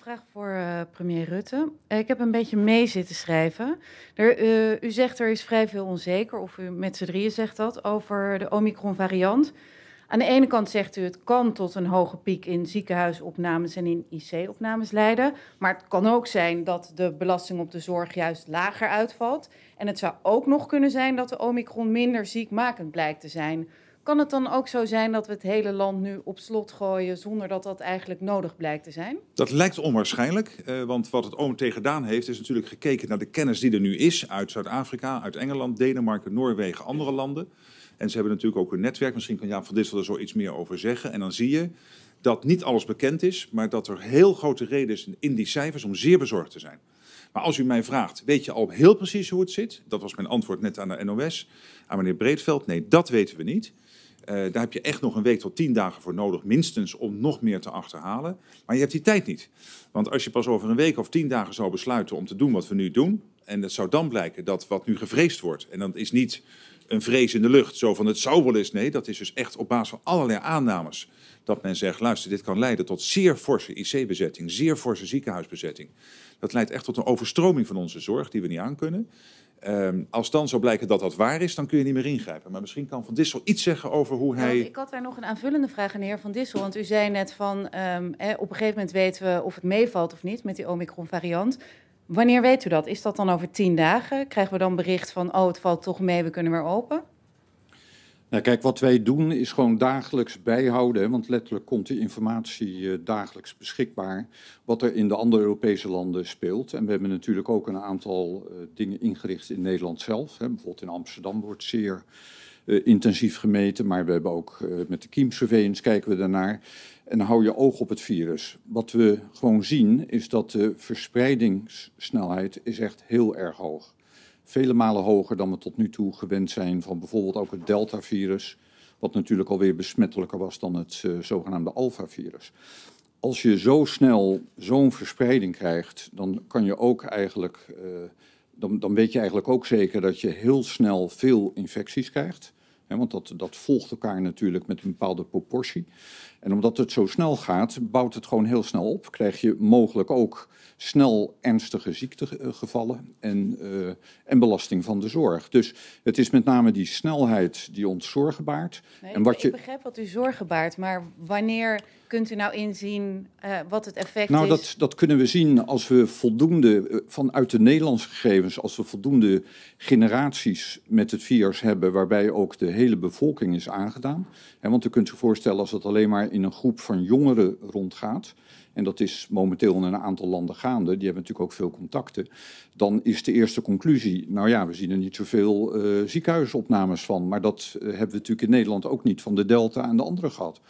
E: vraag voor uh, premier Rutte. Eh, ik heb een beetje mee zitten schrijven. u zegt er is vrij veel onzeker, of u met z'n drieën zegt dat, over de Omicron-variant. Aan de ene kant zegt u het kan tot een hoge piek in ziekenhuisopnames en in IC-opnames leiden. Maar het kan ook zijn dat de belasting op de zorg juist lager uitvalt. En het zou ook nog kunnen zijn dat de Omicron minder ziekmakend blijkt te zijn. Kan het dan ook zo zijn dat we het hele land nu op slot gooien zonder dat dat eigenlijk nodig blijkt te zijn?
A: Dat lijkt onwaarschijnlijk, eh, want wat het OMT gedaan heeft is natuurlijk gekeken naar de kennis die er nu is uit Zuid-Afrika, uit Engeland, Denemarken, Noorwegen, andere landen. En ze hebben natuurlijk ook een netwerk, misschien kan Jan van Dissel er zo iets meer over zeggen. En dan zie je dat niet alles bekend is, maar dat er heel grote reden is in die cijfers om zeer bezorgd te zijn. Maar als u mij vraagt, weet je al heel precies hoe het zit? Dat was mijn antwoord net aan de NOS, aan meneer Breedveld. Nee, dat weten we niet. Eh, daar heb je echt nog een week tot tien dagen voor nodig, minstens om nog meer te achterhalen. Maar je hebt die tijd niet. Want als je pas over een week of tien dagen zou besluiten om te doen wat we nu doen, en het zou dan blijken dat wat nu gevreesd wordt, en dat is niet een vrees in de lucht, zo van het zou wel eens, nee, dat is dus echt op basis van allerlei aannames dat men zegt, luister, dit kan leiden tot zeer forse IC-bezetting, zeer forse ziekenhuisbezetting. Dat leidt echt tot een overstroming van onze zorg die we niet aankunnen um, als dan zou blijken dat dat waar is, dan kun je niet meer ingrijpen. Maar misschien kan Van Dissel iets zeggen over hoe nou, hij. ik
E: had daar nog een aanvullende vraag aan de heer Van Dissel. Want u zei net van ehm, op een gegeven moment weten we of het meevalt of niet met die Omicron-variant. Wanneer weet u dat? Is dat dan over tien dagen? Krijgen we dan bericht van, oh, het valt toch mee, we kunnen weer open?
B: Nou, kijk, wat wij doen is gewoon dagelijks bijhouden, want letterlijk komt die informatie eh, dagelijks beschikbaar, wat er in de andere Europese landen speelt. En we hebben natuurlijk ook een aantal eh, dingen ingericht in Nederland zelf. Bijvoorbeeld in Amsterdam wordt zeer eh, intensief gemeten, maar we hebben ook met de kiemsurveillance kijken we daarnaar. En hou je oog op het virus. Wat we gewoon zien is dat de verspreidingssnelheid is echt heel erg hoog vele malen hoger dan we tot nu toe gewend zijn van bijvoorbeeld ook het Delta-virus, wat natuurlijk alweer besmettelijker was dan het eh, zogenaamde Alpha-virus. Als je zo snel zo'n verspreiding krijgt, dan kan je ook eigenlijk, eh, dan, dan weet je eigenlijk ook zeker dat je heel snel veel infecties krijgt want dat, dat volgt elkaar natuurlijk met een bepaalde proportie. En omdat het zo snel gaat, bouwt het gewoon heel snel op. Krijg je mogelijk ook snel ernstige ziektegevallen en, eh, en belasting van de zorg. Dus het is met name die snelheid die ons zorgen baart. en wat ik, ik begrijp
E: wat u zorgen baart, maar wanneer kunt u nou inzien eh, wat het effect nou, is? Nou, dat,
B: dat kunnen we zien als we voldoende, eh, vanuit de Nederlandse gegevens, als we voldoende generaties met het virus hebben, waarbij ook de hele bevolking is aangedaan. want u kunt zich voorstellen als het alleen maar in een groep van jongeren rondgaat, en dat is momenteel in een aantal landen gaande, die hebben natuurlijk ook veel contacten, dan is de eerste conclusie, nou ja, we zien er niet zoveel uh, ziekenhuisopnames van, maar dat hebben we natuurlijk in Nederland ook niet van de delta en de andere gehad.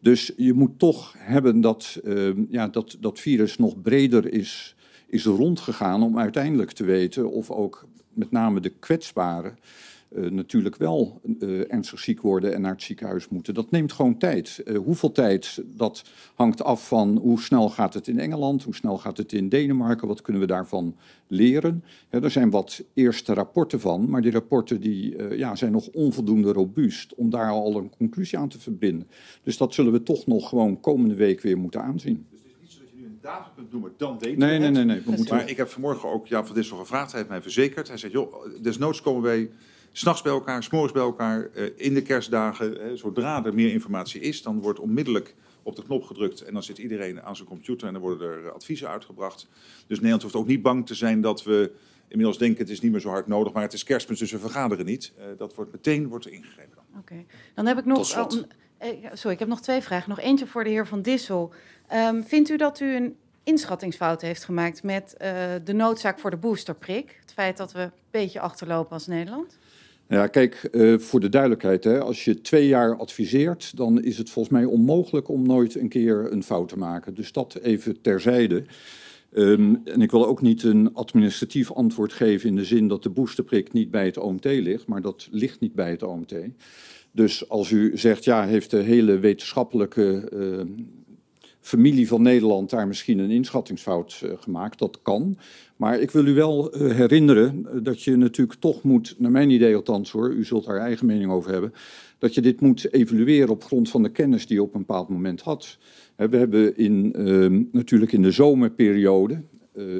B: Dus je moet toch hebben dat ehm, ja, dat, dat virus nog breder is, is rondgegaan om uiteindelijk te weten of ook met name de kwetsbaren eh, natuurlijk wel eh, ernstig ziek worden en naar het ziekenhuis moeten. Dat neemt gewoon tijd. Eh, hoeveel tijd, dat hangt af van hoe snel gaat het in Engeland, hoe snel gaat het in Denemarken, wat kunnen we daarvan leren. er zijn wat eerste rapporten van, maar die rapporten die, ja, zijn nog onvoldoende robuust om daar al een conclusie aan te verbinden. Dus dat zullen we toch nog gewoon komende week weer moeten aanzien Dus het
A: is niet zo dat datum kunt noemen, dan weten nee, we nee, Nee, nee, nee. Maar ik heb vanmorgen ook ja van Dissel gevraagd. Hij heeft mij verzekerd. Hij zegt, joh, desnoods komen wij s'nachts bij elkaar, s'morgens bij elkaar, eh, in de kerstdagen. zodra er meer informatie is, dan wordt onmiddellijk op de knop gedrukt en dan zit iedereen aan zijn computer en dan worden er eh, adviezen uitgebracht. Dus Nederland hoeft ook niet bang te zijn dat we inmiddels denken het is niet meer zo hard nodig, maar het is kerstmis, dus we vergaderen niet. Eh, dat wordt meteen wordt er ingegrepen.
E: Oké, dan heb ik nog... Een, sorry, ik heb nog twee vragen. Nog eentje voor de heer Van Dissel. Ehm, vindt u dat u een inschattingsfout heeft gemaakt met de noodzaak voor de boosterprik? Het feit dat we een beetje achterlopen als Nederland?
B: Ja, kijk, eh, voor de duidelijkheid, hè, als je twee jaar adviseert, dan is het volgens mij onmogelijk om nooit een keer een fout te maken. Dus dat even terzijde. Ehm, en ik wil ook niet een administratief antwoord geven in de zin dat de boosterprik niet bij het OMT ligt, maar dat ligt niet bij het OMT. Dus als u zegt, ja, heeft de hele wetenschappelijke ehm, familie van Nederland daar misschien een inschattingsfout eh, gemaakt. Dat kan. Maar ik wil u wel eh, herinneren eh, dat je natuurlijk toch moet, naar mijn idee althans hoor, u zult daar eigen mening over hebben, dat je dit moet evalueren op grond van de kennis die je op een bepaald moment had. We hebben in, ehm, natuurlijk in de zomerperiode,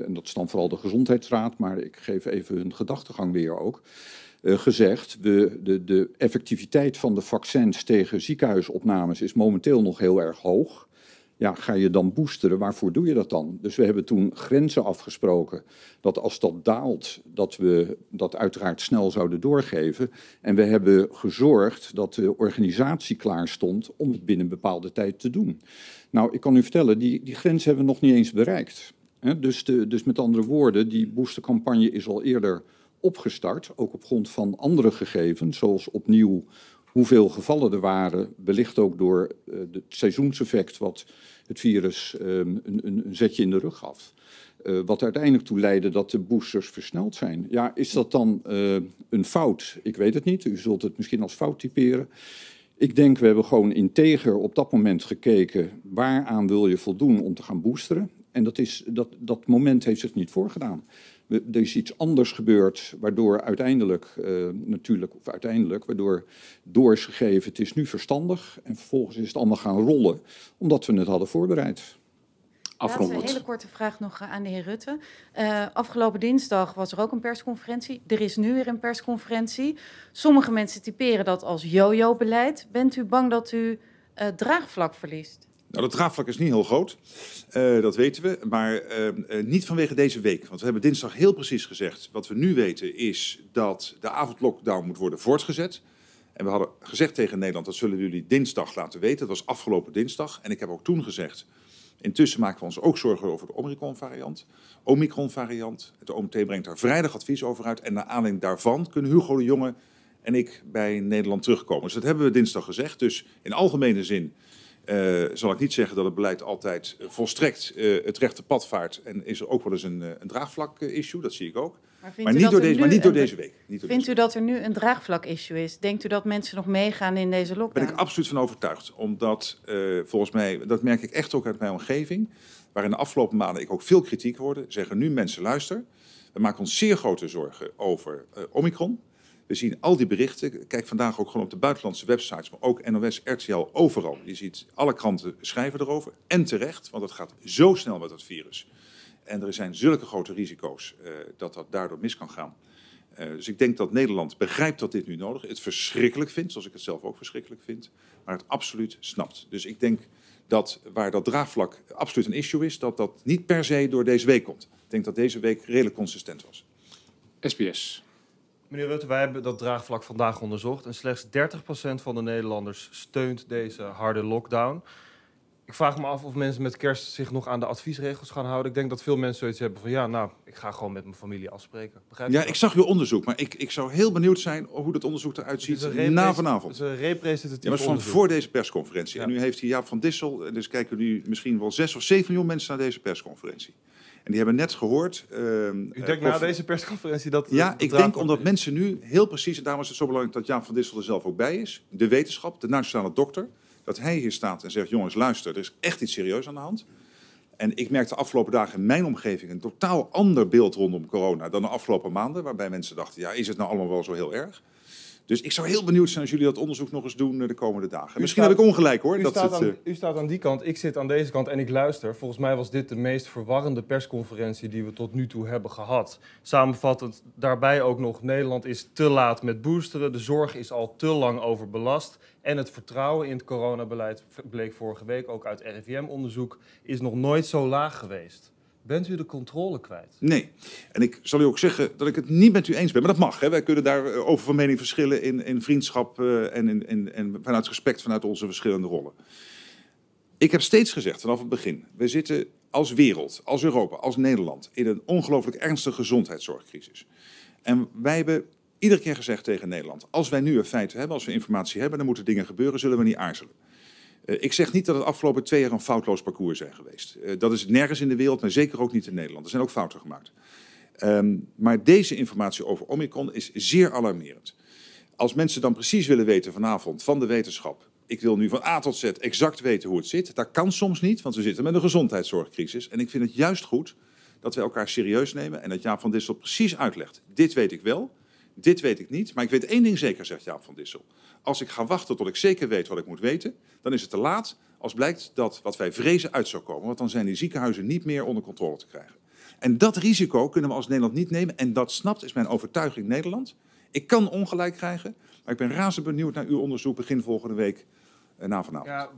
B: en dat is dan vooral de gezondheidsraad, maar ik geef even hun gedachtegang weer ook. gezegd. de, de, effectiviteit van de vaccins tegen ziekenhuisopnames is momenteel nog heel erg hoog ja, ga je dan boosteren? Waarvoor doe je dat dan? Dus we hebben toen grenzen afgesproken. Dat als dat daalt, dat we dat uiteraard snel zouden doorgeven. En we hebben gezorgd dat de organisatie klaar stond om het binnen een bepaalde tijd te doen. Nou, ik kan u vertellen, die, die grens hebben we nog niet eens bereikt. dus, de, dus met andere woorden, die boostercampagne is al eerder opgestart, ook op grond van andere gegevens, zoals opnieuw hoeveel gevallen er waren, wellicht ook door eh, het seizoenseffect wat het virus ehm, een, een, een zetje in de rug gaf. Eh, wat uiteindelijk toe leidde dat de boosters versneld zijn. Ja, is dat dan eh, een fout? Ik weet het niet. U zult het misschien als fout typeren. Ik denk, we hebben gewoon integer op dat moment gekeken... waaraan wil je voldoen om te gaan boosteren? En dat, is, dat, dat moment heeft zich niet voorgedaan er is iets anders gebeurd, waardoor uiteindelijk, eh, natuurlijk, of uiteindelijk, waardoor door is gegeven, het is nu verstandig. En vervolgens is het allemaal gaan rollen, omdat we het hadden voorbereid. Afrondend. een hele
E: korte vraag nog eh, aan de heer Rutte. Eh, afgelopen dinsdag was er ook een persconferentie. Er is nu weer een persconferentie. Sommige mensen typeren dat als yo-yo-beleid. Bent u bang dat u draagvlak verliest?
A: Nou, dat draagvlak is niet heel groot, eh, dat weten we. Maar ehm, eh, niet vanwege deze week. Want we hebben dinsdag heel precies gezegd. Wat we nu weten is dat de avondlockdown moet worden voortgezet. En we hadden gezegd tegen Nederland, dat zullen jullie dinsdag laten weten. Dat was afgelopen dinsdag. En ik heb ook toen gezegd, intussen maken we ons ook zorgen over de Omicron-variant. Omicron-variant. Het OMT brengt daar vrijdag advies over uit. En naar aanleiding daarvan kunnen Hugo de Jonge en ik bij Nederland terugkomen. Dus dat hebben we dinsdag gezegd. Dus in algemene zin eh, zal ik niet zeggen dat het beleid altijd eh, volstrekt eh, het rechte pad vaart. En is er ook wel eens een, een draagvlak-issue, dat zie ik ook.
E: Maar, niet, door deze, maar niet door deze
A: week. vindt
E: u dat er nu een draagvlak-issue is? Denkt u dat mensen nog meegaan in deze lockdown? Daar
A: ben ik absoluut van overtuigd. Omdat volgens mij, dat merk ik echt ook uit mijn omgeving, waar in de afgelopen maanden ik ook veel kritiek hoorde, zeggen nu mensen luister. We maken ons zeer grote zorgen over Omicron. We zien al die berichten. Kijk vandaag ook gewoon op de buitenlandse websites, maar ook NOS, RTL, overal. Je ziet alle kranten schrijven erover. En terecht, want het gaat zo snel met dat virus. En er zijn zulke grote risico's eh, dat dat daardoor mis kan gaan. Eh, dus ik denk dat Nederland begrijpt dat dit nu nodig is. Het verschrikkelijk vindt, zoals ik het zelf ook verschrikkelijk vind. Maar het absoluut snapt. Dus ik denk dat waar dat draagvlak absoluut een issue is, dat dat niet per se door deze week komt. Ik denk dat deze week redelijk consistent was. SBS.
F: Meneer Rutte, wij hebben dat draagvlak vandaag onderzocht en slechts 30% van de Nederlanders steunt deze harde lockdown. Ik vraag me af of mensen met kerst zich nog aan de adviesregels gaan houden. Ik denk dat veel mensen zoiets hebben van ja, nou, ik ga gewoon met mijn familie afspreken. Begrijp ja, ik zag uw onderzoek,
A: maar ik, ik zou heel benieuwd zijn hoe dat onderzoek eruit ziet na vanavond. Het is een representatief ja, maar van voor deze persconferentie. En nu heeft hij Jaap van Dissel, dus kijken nu misschien wel 6 of 7 miljoen mensen naar deze persconferentie. En die hebben net gehoord. U ehm, eh, denkt na
F: deze persconferentie dat. Ja, ik denk omdat
A: mensen nu heel precies, en daarom is het zo belangrijk dat Jaap van Dissel er zelf ook bij is, de wetenschap, de nationale dokter, dat hij hier staat en zegt: jongens, luister, er is echt iets serieus aan de hand. En ik merk de afgelopen dagen in mijn omgeving een totaal ander beeld rondom corona dan de afgelopen maanden, waarbij mensen dachten: ja, is het nou allemaal wel zo heel erg? Dus ik zou heel benieuwd zijn als jullie dat onderzoek nog eens doen eh, de komende dagen. Misschien heb ik ongelijk hoor. U, staat aan, eh,
F: u staat aan die kant, ik zit aan deze kant en ik luister. Volgens mij was dit de meest verwarrende persconferentie die we tot nu toe hebben gehad. Samenvattend daarbij ook nog, Nederland is te laat met boosteren. De zorg is al te lang overbelast. En het vertrouwen in het coronabeleid bleek vorige week ook uit RIVM-onderzoek is nog nooit zo laag geweest bent u de controle kwijt.
A: Nee. En ik zal u ook zeggen dat ik het niet met u eens ben. Maar dat mag. Hè. Wij kunnen daar eh, over van mening verschillen in, in vriendschap eh, en, in, en vanuit respect vanuit onze verschillende rollen. Ik heb steeds gezegd vanaf het begin: we zitten als wereld, als Europa, als Nederland in een ongelooflijk ernstige gezondheidszorgcrisis. En wij hebben iedere keer gezegd tegen Nederland: als wij nu een feit hebben, als we informatie hebben, dan moeten dingen gebeuren, zullen we niet aarzelen. Eh, ik zeg niet dat het afgelopen twee jaar een foutloos parcours zijn geweest. Eh, dat is nergens in de wereld maar zeker ook niet in Nederland. Er zijn ook fouten gemaakt. Ehm, maar deze informatie over Omicron is zeer alarmerend. Als mensen dan precies willen weten vanavond van de wetenschap. Ik wil nu van A tot Z exact weten hoe het zit. Dat kan soms niet, want we zitten met een gezondheidszorgcrisis. En ik vind het juist goed dat we elkaar serieus nemen en dat Jaap van Dissel precies uitlegt. Dit weet ik wel. Dit weet ik niet, maar ik weet één ding zeker, zegt Jaap van Dissel. Als ik ga wachten tot ik zeker weet wat ik moet weten, dan is het te laat als blijkt dat wat wij vrezen uit zou komen. Want dan zijn die ziekenhuizen niet meer onder controle te krijgen. En dat risico kunnen we als Nederland niet nemen. En dat snapt, is mijn overtuiging Nederland. Ik kan ongelijk krijgen, maar ik ben razend benieuwd naar uw onderzoek begin volgende week eh, na vanavond. Ja,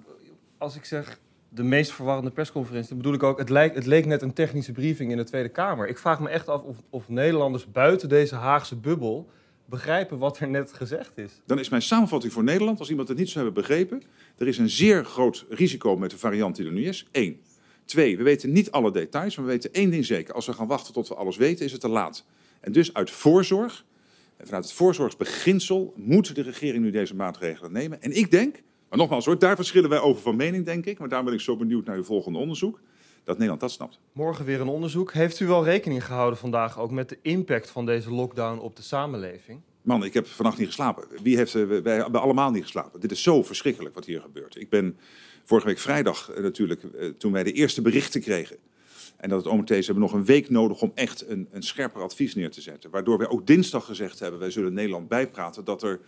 F: als ik zeg de meest verwarrende persconferentie. Dat bedoel ik ook, het, het leek net een technische briefing in de Tweede Kamer. Ik vraag me echt af of, of Nederlanders buiten deze Haagse bubbel begrijpen wat er net gezegd is.
A: Dan is mijn samenvatting voor Nederland, als iemand het niet zou hebben begrepen... er is een zeer groot risico met de variant die er nu is. Eén. Twee, we weten niet alle details, maar we weten één ding zeker. Als we gaan wachten tot we alles weten, is het te laat. En dus uit voorzorg, en vanuit het voorzorgsbeginsel... moet de regering nu deze maatregelen nemen. En ik denk maar nogmaals hoor, daar verschillen wij over van mening, denk ik. Maar daar ben ik zo benieuwd naar uw volgende onderzoek. Dat Nederland dat snapt.
F: Morgen weer een onderzoek. Heeft u wel rekening gehouden vandaag ook met de impact van deze lockdown op de samenleving?
A: Man, ik heb vannacht niet geslapen. Wie heeft, eh, wij hebben allemaal niet geslapen. Dit is zo verschrikkelijk wat hier gebeurt. Ik ben vorige week vrijdag eh, natuurlijk, eh, toen wij de eerste berichten kregen. En dat het OMT's hebben nog een week nodig om echt een, een scherper advies neer te zetten. Waardoor wij ook dinsdag gezegd hebben, wij zullen Nederland bijpraten dat er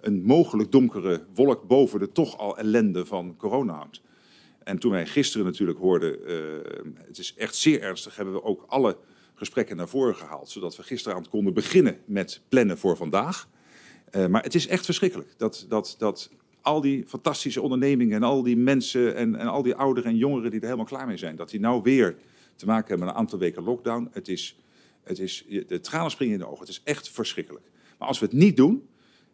A: een mogelijk donkere wolk boven de toch al ellende van corona hangt. En toen wij gisteren natuurlijk hoorden, eh, het is echt zeer ernstig, hebben we ook alle gesprekken naar voren gehaald, zodat we gisteravond konden beginnen met plannen voor vandaag. Eh, maar het is echt verschrikkelijk dat, dat, dat al die fantastische ondernemingen en al die mensen en, en al die ouderen en jongeren die er helemaal klaar mee zijn, dat die nou weer te maken hebben met een aantal weken lockdown. Het is, het is, de tranen springen in de ogen. Het is echt verschrikkelijk. Maar als we het niet doen,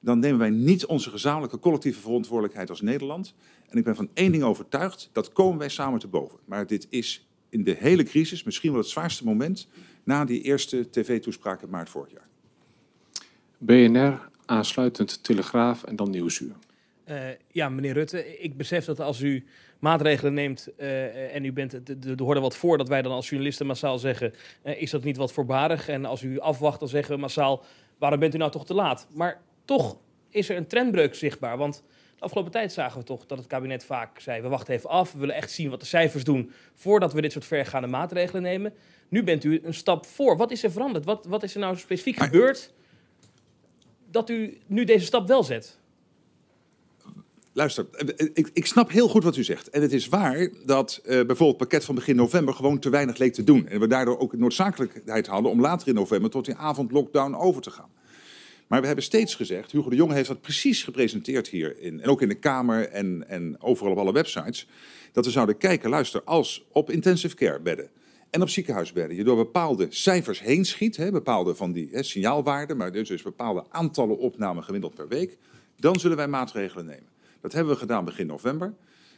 A: dan nemen wij niet onze gezamenlijke collectieve verantwoordelijkheid als Nederland. En ik ben van één ding overtuigd, dat komen wij samen te boven. Maar dit is in de hele crisis misschien wel het zwaarste moment na die eerste tv-toespraak in maart vorig jaar.
C: BNR, aansluitend Telegraaf en dan Nieuwsuur.
G: Eh, ja, meneer Rutte, ik besef dat als u maatregelen neemt eh, en u bent er hoorde wat voor dat wij dan als journalisten massaal zeggen, eh, is dat niet wat voorbarig? En als u afwacht, dan zeggen we massaal, waarom bent u nou toch te laat? Maar toch is er een trendbreuk zichtbaar. Want de afgelopen tijd zagen we toch dat het kabinet vaak zei: we wachten even af, we willen echt zien wat de cijfers doen voordat we dit soort vergaande maatregelen nemen. Nu bent u een stap voor. Wat is er veranderd? Wat, wat is er nou specifiek gebeurd dat u nu deze stap wel zet?
A: Luister, eh, eh, ik, ik, snap heel goed wat u zegt. En het is waar dat eh, bijvoorbeeld het pakket van begin november gewoon te weinig leek te doen. En we daardoor ook noodzakelijkheid hadden om later in november tot die avondlockdown over te gaan. Maar we hebben steeds gezegd, Hugo de Jonge heeft dat precies gepresenteerd hier, in, en ook in de Kamer en, en overal op alle websites, dat we zouden kijken, luister, als op intensive care bedden en op ziekenhuisbedden je door bepaalde cijfers heen schiet, hè, bepaalde van die hè, signaalwaarden, maar dus, dus bepaalde aantallen opnamen gemiddeld per week, dan zullen wij maatregelen nemen. Dat hebben we gedaan begin november.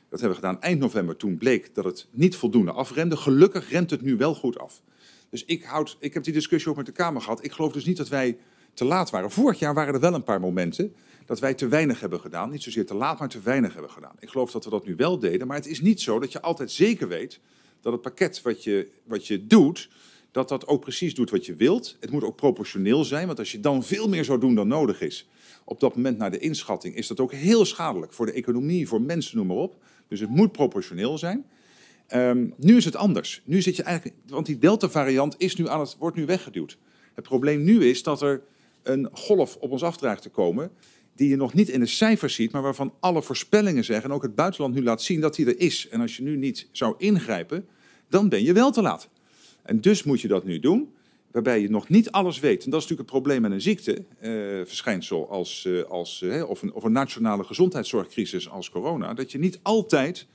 A: Dat hebben we gedaan eind november. Toen bleek dat het niet voldoende afremde. Gelukkig remt het nu wel goed af. Dus ik, houd, ik heb die discussie ook met de Kamer gehad. Ik geloof dus niet dat wij te laat waren. Vorig jaar waren er wel een paar momenten dat wij te weinig hebben gedaan. Niet zozeer te laat, maar te weinig hebben gedaan. Ik geloof dat we dat nu wel deden, maar het is niet zo dat je altijd zeker weet dat het pakket wat je, wat je doet, dat dat ook precies doet wat je wilt. Het moet ook proportioneel zijn, want als je dan veel meer zou doen dan nodig is, op dat moment naar de inschatting, is dat ook heel schadelijk voor de economie, voor mensen, noem maar op. Dus het moet proportioneel zijn. Ehm, nu is het anders. Nu zit je eigenlijk, want die Delta-variant is nu aan het, wordt nu weggeduwd. Het probleem nu is dat er een golf op ons afdraagt te komen. Die je nog niet in de cijfers ziet, maar waarvan alle voorspellingen zeggen. En ook het buitenland nu laat zien dat die er is. En als je nu niet zou ingrijpen, dan ben je wel te laat. En dus moet je dat nu doen, waarbij je nog niet alles weet. En dat is natuurlijk het probleem met een ziekteverschijnsel, eh, eh, als, als, eh, of, een, of een nationale gezondheidszorgcrisis als corona. Dat je niet altijd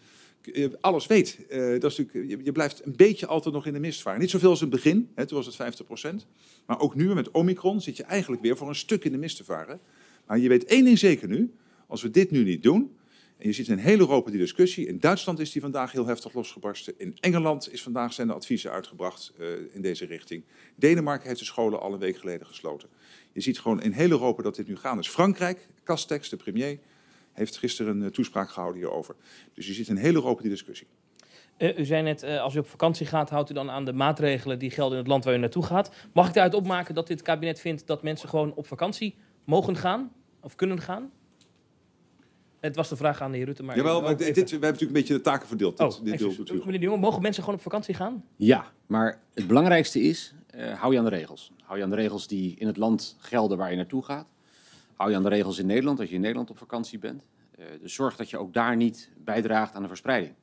A: eh, alles weet. Eh, dat is natuurlijk, je, je, blijft een beetje altijd nog in de mist varen. Niet zoveel als in het begin, hè, toen was het 50%. Maar ook nu met Omicron zit je eigenlijk weer voor een stuk in de mist te varen. Maar je weet één ding zeker nu, als we dit nu niet doen... En je ziet in heel Europa die discussie. In Duitsland is die vandaag heel heftig losgebarsten. In Engeland is vandaag zijn de adviezen uitgebracht eh, in deze richting. Denemarken heeft de scholen al een week geleden gesloten. Je ziet gewoon in heel Europa dat dit nu gaat. Dus Frankrijk, Castex, de premier, heeft gisteren een eh, toespraak gehouden hierover. Dus u zit een hele Europa die discussie.
G: Eh, u zei net, eh, als u op vakantie gaat, houdt u dan aan de maatregelen die gelden in het land waar u naartoe gaat. Mag ik daaruit opmaken dat dit kabinet vindt dat mensen gewoon op vakantie mogen gaan of kunnen gaan? Het was de vraag aan de heer Rutte, maar... Jawel, maar
C: dit, we hebben natuurlijk een beetje de taken verdeeld. oh,
G: Meneer mogen mensen gewoon op vakantie gaan?
C: Ja, maar het belangrijkste is, hou je aan de regels. Hou je aan de regels die in het land gelden waar je naartoe gaat. Hou je aan de regels in Nederland als je in Nederland op vakantie bent? Eh, dus zorg dat je ook daar niet bijdraagt aan de verspreiding.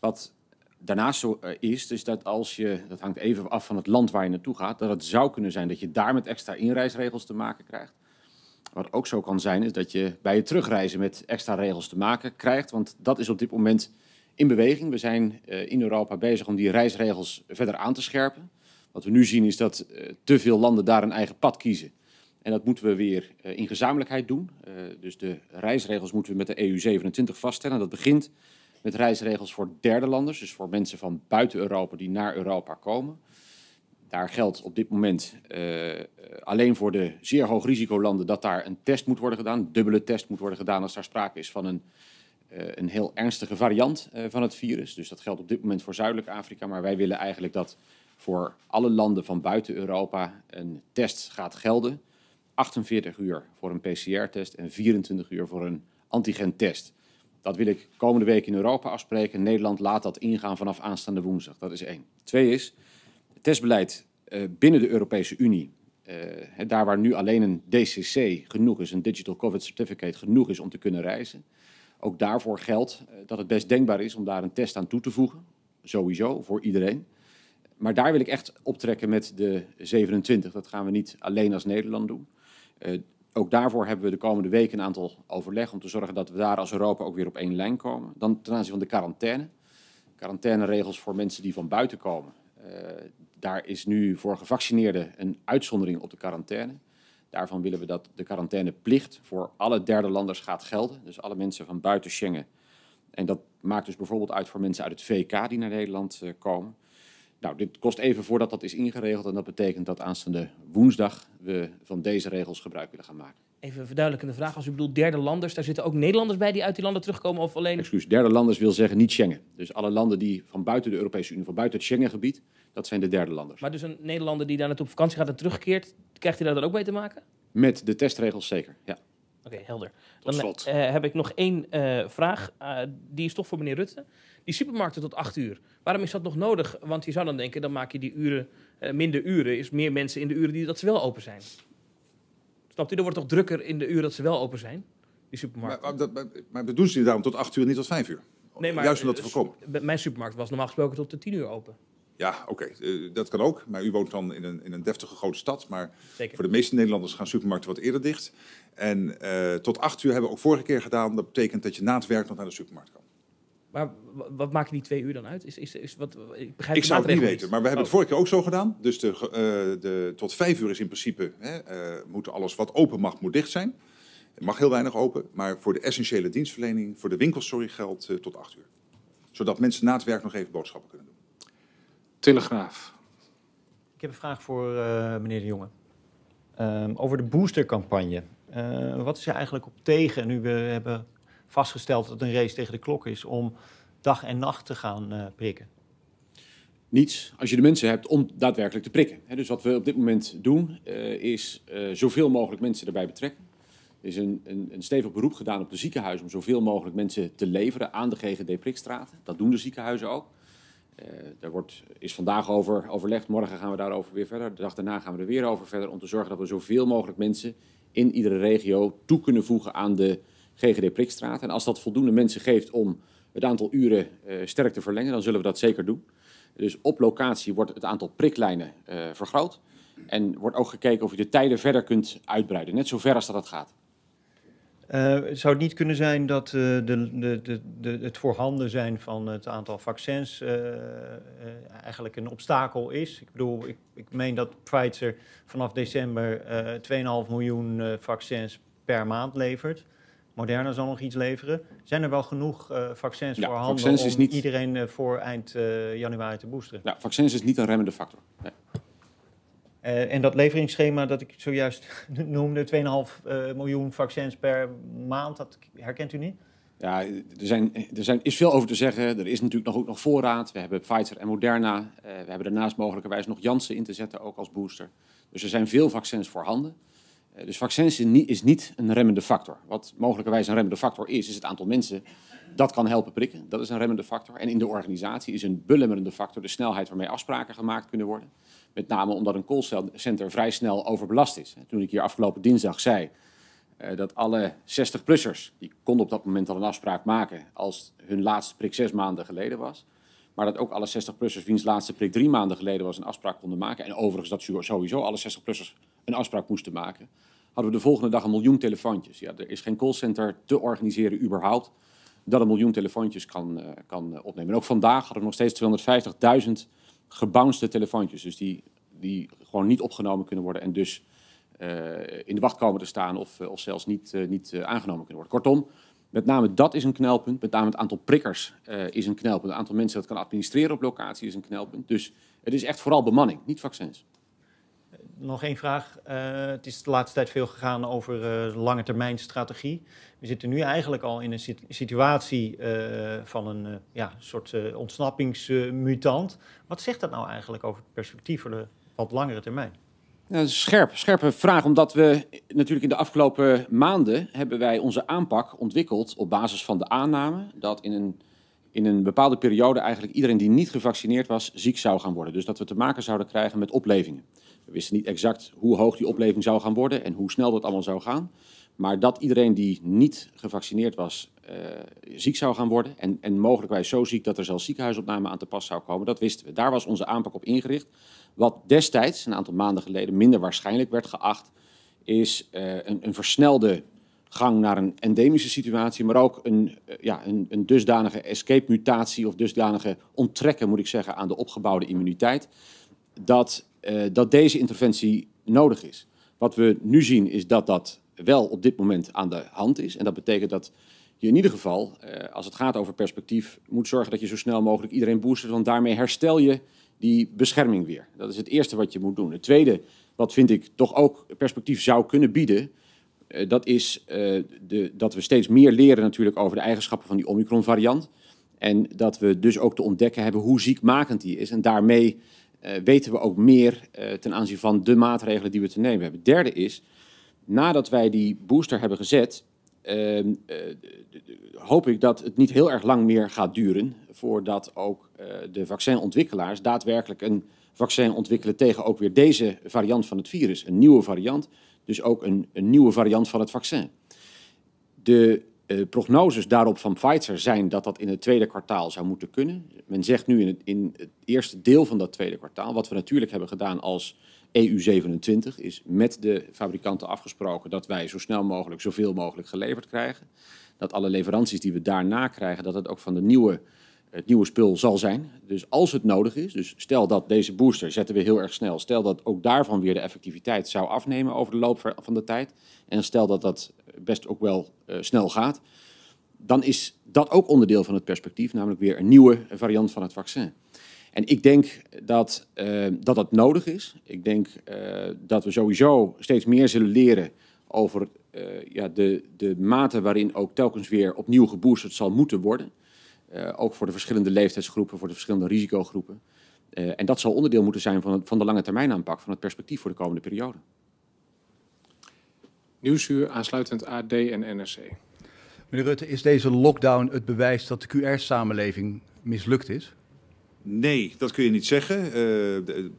C: Wat daarnaast zo eh, is, is dat als je, dat hangt even af van het land waar je naartoe gaat, dat het zou kunnen zijn dat je daar met extra inreisregels te maken krijgt. Wat ook zo kan zijn, is dat je bij je terugreizen met extra regels te maken krijgt. Want dat is op dit moment in beweging. We zijn eh, in Europa bezig om die reisregels verder aan te scherpen. Wat we nu zien is dat te veel landen daar een eigen pad kiezen. En dat moeten we weer eh, in gezamenlijkheid doen. Eh, dus de reisregels moeten we met de EU27 vaststellen. Dat begint met reisregels voor derde landers, dus voor mensen van buiten Europa die naar Europa komen. Daar geldt op dit moment eh, alleen voor de zeer hoog risicolanden dat daar een test moet worden gedaan, een dubbele test moet worden gedaan als daar sprake is van een, een heel ernstige variant van het virus. Dus dat geldt op dit moment voor Zuidelijk Afrika, maar wij willen eigenlijk dat voor alle landen van buiten Europa een test gaat gelden 48 uur voor een PCR-test en 24 uur voor een antigentest. Dat wil ik komende week in Europa afspreken. Nederland laat dat ingaan vanaf aanstaande woensdag. Dat is één. Twee is, het testbeleid eh, binnen de Europese Unie. Eh, daar waar nu alleen een DCC genoeg is, een Digital COVID Certificate genoeg is om te kunnen reizen. Ook daarvoor geldt eh, dat het best denkbaar is om daar een test aan toe te voegen. Sowieso, voor iedereen. Maar daar wil ik echt optrekken met de 27. Dat gaan we niet alleen als Nederland doen. Eh, ook daarvoor hebben we de komende weken een aantal overleg om te zorgen dat we daar als Europa ook weer op één lijn komen. Dan ten aanzien van de quarantaine. Quarantaineregels voor mensen die van buiten komen. Eh, daar is nu voor gevaccineerden een uitzondering op de quarantaine. Daarvan willen we dat de quarantaineplicht voor alle derde landers gaat gelden. Dus alle mensen van buiten Schengen. En dat maakt dus bijvoorbeeld uit voor mensen uit het VK die naar Nederland eh, komen. Nou, dit kost even voordat dat is ingeregeld en dat betekent dat aanstaande woensdag we van deze regels gebruik willen gaan maken.
G: Even een verduidelijkende vraag. Als u bedoelt derde landers, daar zitten ook Nederlanders bij die uit die landen terugkomen of alleen...
C: Excuus, derde landers wil zeggen niet Schengen. Dus alle landen die van buiten de Europese Unie, van buiten het Schengengebied, dat zijn de derde landers.
G: Maar dus een Nederlander die daar naartoe op vakantie gaat en terugkeert, krijgt hij daar dan ook mee te maken?
C: Met de testregels zeker, ja.
G: Oké, helder. Tot dan eh, heb ik nog één eh, vraag. Ah, die is toch voor meneer Rutte die supermarkten tot acht uur. Waarom is dat nog nodig? Want je zou dan denken, dan maak je die uren, eh, minder uren, is meer mensen in de uren die dat ze wel open zijn. Snapt u, dan wordt toch drukker in de uren dat ze wel open zijn, die supermarkten. Maar,
A: maar, maar, maar bedoelen ze daarom tot 8 uur, niet tot vijf uur?
G: Nee, maar, Juist om dat te eh, voorkomen. Mijn supermarkt was normaal gesproken tot de tien uur open.
A: Ja, oké, eh, dat kan ook. Maar u woont dan in een, in een deftige grote stad. Maar voor de meeste Nederlanders gaan supermarkten wat eerder dicht. En tot 8 uur hebben we ook vorige keer gedaan. Dat betekent dat je na het werk nog naar de supermarkt kan.
G: Maar wat maakt die twee uur dan uit? Is, is, is wat, ik begrijp ik zou het niet weten, maar we hebben het
A: oh. vorige keer ook zo gedaan. Dus de, uh, de, tot vijf uur is in principe, hè, eh, moet alles wat open mag, moet dicht zijn. mag heel weinig open, maar voor de essentiële dienstverlening, voor de winkels, sorry, geldt eh, tot acht uur. Zodat mensen na het werk nog even boodschappen kunnen doen. Telegraaf.
H: Ik heb een vraag voor meneer De Jonge. Ehm, over de boostercampagne. Ehm, wat is er eigenlijk op tegen? Nu we hebben vastgesteld dat het een race tegen de klok is om dag en nacht te gaan eh, prikken? Niets
C: als je de mensen hebt om daadwerkelijk te prikken. dus wat we op dit moment doen, eh, is eh, zoveel mogelijk mensen erbij betrekken. Er is een, een, een, stevig beroep gedaan op de ziekenhuizen om zoveel mogelijk mensen te leveren aan de GGD-prikstraten. Dat doen de ziekenhuizen ook. daar wordt, is vandaag over overlegd, morgen gaan we daarover weer verder. De dag daarna gaan we er weer over verder om te zorgen dat we zoveel mogelijk mensen in iedere regio toe kunnen voegen aan de GGD Prikstraat. En als dat voldoende mensen geeft om het aantal uren eh, sterk te verlengen, dan zullen we dat zeker doen. Dus op locatie wordt het aantal priklijnen eh, vergroot. En wordt ook gekeken of je de tijden verder kunt uitbreiden, net zo ver als dat, dat gaat.
H: Eh, zou het niet kunnen zijn dat de, de, de, het voorhanden zijn van het aantal vaccins eigenlijk een obstakel is? Ik bedoel, ik, ik meen dat Pfizer vanaf december 2,5 miljoen vaccins per maand levert. Moderna zal nog iets leveren. Zijn er wel genoeg eh, vaccins voorhanden voor handen om iedereen eh, voor eind eh, januari te boosteren? Ja, vaccins
C: is niet een remmende factor.
H: Nee. en dat leveringsschema dat ik zojuist noemde, 2,5 miljoen vaccins per maand, dat herkent u niet?
C: Ja, er, zijn, er zijn, is veel over te zeggen. Er is natuurlijk nog, ook nog voorraad. We hebben Pfizer en Moderna. we hebben daarnaast mogelijkerwijs nog Janssen in te zetten, ook als booster. Dus er zijn veel vaccins voorhanden. Eh, dus vaccins is niet een remmende factor. Wat mogelijkerwijs een remmende factor is, is het aantal mensen dat kan helpen prikken. Dat is een remmende factor. En in de organisatie is een belemmerende factor de snelheid waarmee afspraken gemaakt kunnen worden. Met name omdat een callcenter vrij snel overbelast is. Toen ik hier afgelopen dinsdag zei eh, dat alle 60-plussers, die konden op dat moment al een afspraak maken als hun laatste prik zes maanden geleden was, maar dat ook alle 60-plussers, wiens laatste prik drie maanden geleden was, een afspraak konden maken. En overigens dat sowieso alle 60-plussers een afspraak moesten maken. Hadden we de volgende dag een miljoen telefoontjes. Ja, er is geen callcenter te organiseren überhaupt dat een miljoen telefoontjes kan, eh, kan eh, opnemen. En ook vandaag hadden we nog steeds 250.000 gebounced telefoontjes. Dus die, die gewoon niet opgenomen kunnen worden en dus eh, in de wacht komen te staan of, of zelfs niet, niet aangenomen kunnen worden. Kortom, met name dat is een knelpunt. Met name het aantal prikkers eh, is een knelpunt. Het aantal mensen dat kan administreren op locatie is een knelpunt. Dus het is echt vooral bemanning, niet vaccins.
H: Nog één vraag. Eh, het is de laatste tijd veel gegaan over eh, lange termijn strategie. We zitten nu eigenlijk al in een situatie van een ja, soort ontsnappingsmutant. Wat zegt dat nou eigenlijk over het perspectief voor de wat langere termijn?
C: Nou, scherp, scherpe vraag, omdat we natuurlijk in de afgelopen maanden hebben wij onze aanpak ontwikkeld op basis van de aanname dat in een, in een bepaalde periode eigenlijk iedereen die niet gevaccineerd was ziek zou gaan worden. Dus dat we te maken zouden krijgen met oplevingen. We wisten niet exact hoe hoog die opleving zou gaan worden en hoe snel dat allemaal zou gaan. Maar dat iedereen die niet gevaccineerd was eh, ziek zou gaan worden. En, en mogelijkwijs zo ziek dat er zelfs ziekenhuisopname aan te pas zou komen. Dat wisten we. Daar was onze aanpak op ingericht. Wat destijds, een aantal maanden geleden, minder waarschijnlijk werd geacht. Is eh, een, een, versnelde gang naar een endemische situatie. Maar ook een, eh, ja, een, een dusdanige escape mutatie. Of dusdanige onttrekken, moet ik zeggen, aan de opgebouwde immuniteit. Dat, dat deze interventie nodig is. Wat we nu zien is dat dat wel op dit moment aan de hand is. En dat betekent dat je in ieder geval, eh, als het gaat over perspectief, moet zorgen dat je zo snel mogelijk iedereen boostert. Want daarmee herstel je die bescherming weer. Dat is het eerste wat je moet doen. Het tweede, wat vind ik toch ook perspectief zou kunnen bieden. Eh, dat is eh, de, dat we steeds meer leren natuurlijk over de eigenschappen van die Omicron-variant. En dat we dus ook te ontdekken hebben hoe ziekmakend die is. En daarmee weten we ook meer ten aanzien van de maatregelen die we te nemen hebben. Het derde is nadat wij die booster hebben gezet, ehm, eh, hoop ik dat het niet heel erg lang meer gaat duren voordat ook eh, de vaccinontwikkelaars daadwerkelijk een vaccin ontwikkelen tegen ook weer deze variant van het virus. Een nieuwe variant, dus ook een, een nieuwe variant van het vaccin. De eh, prognoses daarop van Pfizer zijn dat dat in het tweede kwartaal zou moeten kunnen. Men zegt nu in het, in het eerste deel van dat tweede kwartaal, wat we natuurlijk hebben gedaan als EU27 is met de fabrikanten afgesproken dat wij zo snel mogelijk zoveel mogelijk geleverd krijgen. Dat alle leveranties die we daarna krijgen, dat het ook van de nieuwe, het nieuwe spul zal zijn. Dus als het nodig is, dus stel dat deze booster zetten we heel erg snel, stel dat ook daarvan weer de effectiviteit zou afnemen over de loop van de tijd. En stel dat dat best ook wel eh, snel gaat, dan is dat ook onderdeel van het perspectief, namelijk weer een nieuwe variant van het vaccin. En ik denk dat, eh, dat dat nodig is. Ik denk eh, dat we sowieso steeds meer zullen leren over eh, ja, de, de mate waarin ook telkens weer opnieuw geboosterd zal moeten worden. ook voor de verschillende leeftijdsgroepen, voor de verschillende risicogroepen. en dat zal onderdeel moeten zijn van, van de lange termijn aanpak, van het perspectief voor de komende periode.
I: Nieuwsuur, aansluitend AD en NRC. Meneer Rutte, is deze lockdown het bewijs dat de QR-samenleving mislukt is?
A: Nee, dat kun je niet zeggen. Eh, de,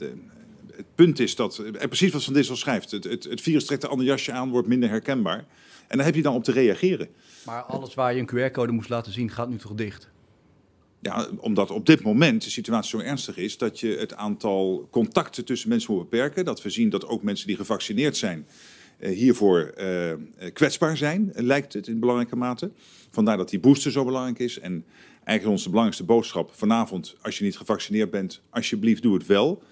A: het punt is dat, eh, en precies wat Van Dissel schrijft, het, het, virus trekt een ander jasje aan, wordt minder herkenbaar. En daar heb je dan op te reageren.
I: Maar alles waar je een QR-code moest laten zien, gaat nu toch dicht?
A: Ja, omdat op dit moment de situatie zo ernstig is dat je het aantal contacten tussen mensen moet beperken. Dat we zien dat ook mensen die gevaccineerd zijn eh, hiervoor kwetsbaar zijn, lijkt het in belangrijke mate. Vandaar dat die booster zo belangrijk is. En eigenlijk onze belangrijkste boodschap vanavond. Als je niet gevaccineerd bent, alsjeblieft doe het wel.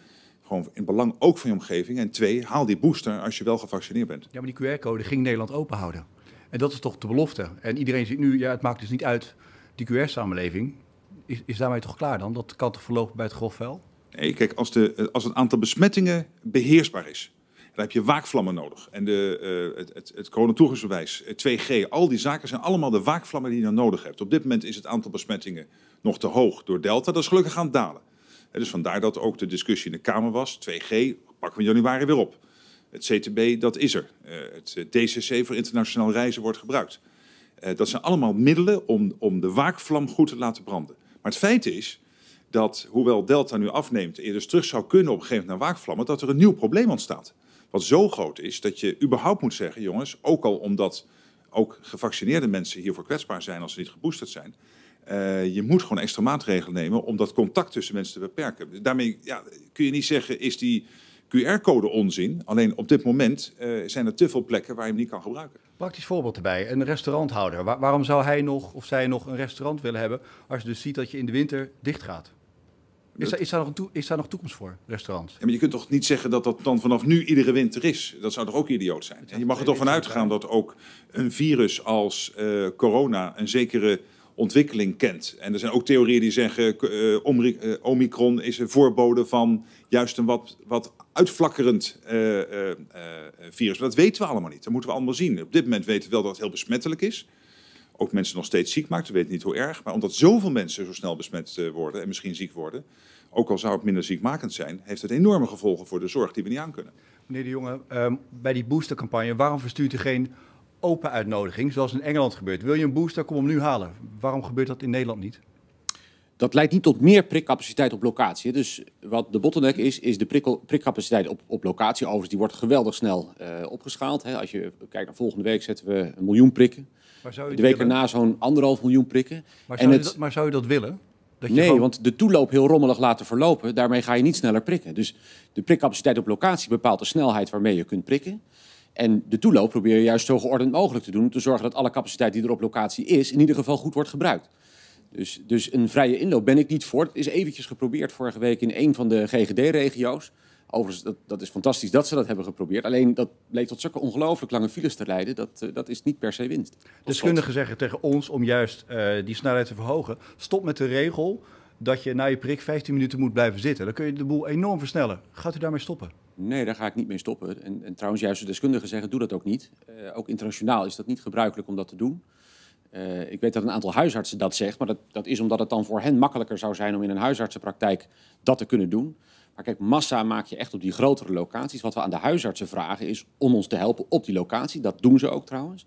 A: Gewoon in belang ook van je omgeving. En twee, haal die booster als je wel gevaccineerd bent.
I: Ja, maar die QR-code ging Nederland open houden. En dat is toch de belofte. En iedereen ziet nu, ja, het maakt dus niet uit, die QR-samenleving. Is, is daarmee toch klaar dan? Dat kan toch verlopen bij het grofvel?
A: Nee, kijk, als, de, eh, als het aantal besmettingen beheersbaar is, dan heb je waakvlammen nodig. En de, eh, het, het, het eh, 2G, al die zaken zijn allemaal de waakvlammen die je nodig hebt. Op dit moment is het aantal besmettingen nog te hoog door Delta. Dat is gelukkig aan het dalen. dus vandaar dat ook de discussie in de Kamer was. 2G pakken we in januari weer op. Het CTB, dat is er. Eh, het DCC voor internationaal reizen wordt gebruikt. dat zijn allemaal middelen om, om de waakvlam goed te laten branden. Maar het feit is dat, hoewel Delta nu afneemt en terug zou kunnen op een gegeven moment naar waakvlammen, dat er een nieuw probleem ontstaat. Wat zo groot is dat je überhaupt moet zeggen, jongens, ook al omdat ook gevaccineerde mensen hiervoor kwetsbaar zijn als ze niet geboosterd zijn. Eh, je moet gewoon extra maatregelen nemen om dat contact tussen mensen te beperken. Daarmee ja, kun je niet zeggen, is die QR-code onzin. Alleen op dit moment eh, zijn er te veel plekken waar je hem niet kan gebruiken.
I: Praktisch voorbeeld erbij. Een restauranthouder. waarom zou hij nog of zij nog een restaurant willen hebben als je dus ziet dat je in de winter dicht gaat? Is, daar, nog toe, nog toekomst voor, restaurant?
A: Ja, maar je kunt toch niet zeggen dat dat dan vanaf nu iedere winter is? Dat zou toch ook idioot zijn? je mag er toch van uitgaan dat ook een virus als eh, corona een zekere ontwikkeling kent. En er zijn ook theorieën die zeggen... Uh, Omicron is een voorbode van juist een wat, wat uitvlakkerend virus. Maar dat weten we allemaal niet. Dat moeten we allemaal zien. Op dit moment weten we wel dat het heel besmettelijk is ook mensen nog steeds ziek maakt. We weten niet hoe erg. Maar omdat zoveel mensen zo snel besmet eh, worden en misschien ziek worden, ook al zou het minder ziekmakend zijn, heeft het enorme gevolgen voor de zorg die we niet aan kunnen.
I: Meneer de Jonge, ehm, bij die boostercampagne, waarom verstuurt u geen open uitnodiging, zoals in Engeland gebeurt? Wil je een booster, kom hem nu halen. Waarom gebeurt dat in Nederland niet?
C: Dat leidt niet tot meer prikcapaciteit op locatie. Dus wat de bottleneck is, is de prikkel, prikcapaciteit op, op locatie. Overigens, die wordt geweldig snel eh, opgeschaald. Hè. Als je kijkt naar volgende week, zetten we een miljoen prikken de week erna zo'n anderhalf miljoen prikken. Maar zou, en dat,
I: maar zou je dat willen? Dat je nee,
C: want de toeloop heel rommelig laten verlopen, daarmee ga je niet sneller prikken. Dus de prikcapaciteit op locatie bepaalt de snelheid waarmee je kunt prikken. En de toeloop probeer je juist zo geordend mogelijk te doen... om te zorgen dat alle capaciteit die er op locatie is... in ieder geval goed wordt gebruikt. Dus, dus een vrije inloop ben ik niet voor. Het is eventjes geprobeerd vorige week in een van de GGD-regio's. Overigens, dat, dat, is fantastisch dat ze dat hebben geprobeerd. Alleen dat bleek tot zulke ongelooflijk lange files te leiden. Dat, eh, dat is niet per se winst.
I: Deskundigen zeggen tegen ons om juist eh, die snelheid te verhogen. Stop met de regel dat je na je prik 15 minuten moet blijven zitten. Dan kun je de boel enorm versnellen. Gaat u daarmee stoppen?
C: Nee, daar ga ik niet mee stoppen. En, en trouwens, juist de deskundigen zeggen, doe dat ook niet. Eh, ook internationaal is dat niet gebruikelijk om dat te doen. ik weet dat een aantal huisartsen dat zegt, maar dat, dat is omdat het dan voor hen makkelijker zou zijn om in een huisartsenpraktijk dat te kunnen doen. Maar kijk, massa maak je echt op die grotere locaties. Wat we aan de huisartsen vragen is om ons te helpen op die locatie. Dat doen ze ook trouwens.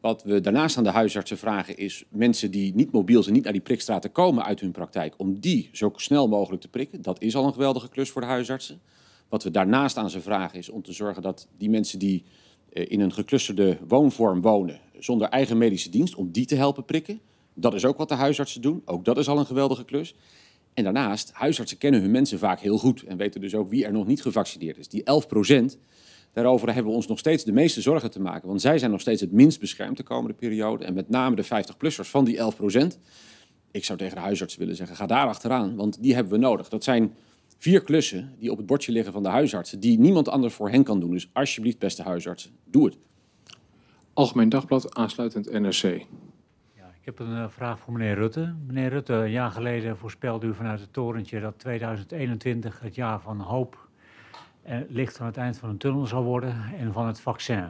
C: Wat we daarnaast aan de huisartsen vragen is mensen die niet mobiel zijn, niet naar die prikstraten komen uit hun praktijk, om die zo snel mogelijk te prikken. Dat is al een geweldige klus voor de huisartsen. Wat we daarnaast aan ze vragen is om te zorgen dat die mensen die eh, in een geclusterde woonvorm wonen, zonder eigen medische dienst, om die te helpen prikken. Dat is ook wat de huisartsen doen. Ook dat is al een geweldige klus. En daarnaast, huisartsen kennen hun mensen vaak heel goed en weten dus ook wie er nog niet gevaccineerd is. Die 11 procent, daarover hebben we ons nog steeds de meeste zorgen te maken. Want zij zijn nog steeds het minst beschermd de komende periode. En met name de 50-plussers van die 11 procent. Ik zou tegen de huisartsen willen zeggen, ga daar achteraan, want die hebben we nodig. Dat zijn vier klussen die op het bordje liggen van de huisartsen, die niemand anders voor hen kan doen. Dus alsjeblieft, beste huisartsen, doe het. Algemeen Dagblad, aansluitend NRC.
J: Ik heb een eh, vraag voor meneer Rutte. Meneer Rutte, een jaar geleden voorspelde u vanuit het torentje dat 2021 het jaar van hoop en eh, licht aan het eind van een tunnel zou worden en van het vaccin.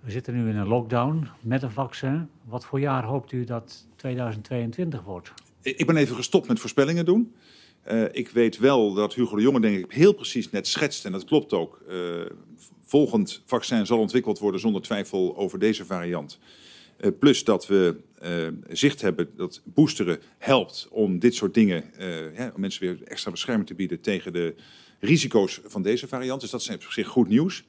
J: We zitten nu in een lockdown met een vaccin. Wat voor jaar hoopt u dat 2022 wordt?
A: Ik ben even gestopt met voorspellingen doen. Eh, ik weet wel dat Hugo de Jonge, denk ik, heel precies net schetst, en dat klopt ook. volgend vaccin zal ontwikkeld worden zonder twijfel over deze variant. Eh, plus dat we eh, zicht hebben dat boosteren helpt om dit soort dingen, eh, om mensen weer extra bescherming te bieden tegen de risico's van deze variant. Dus dat is op zich goed nieuws.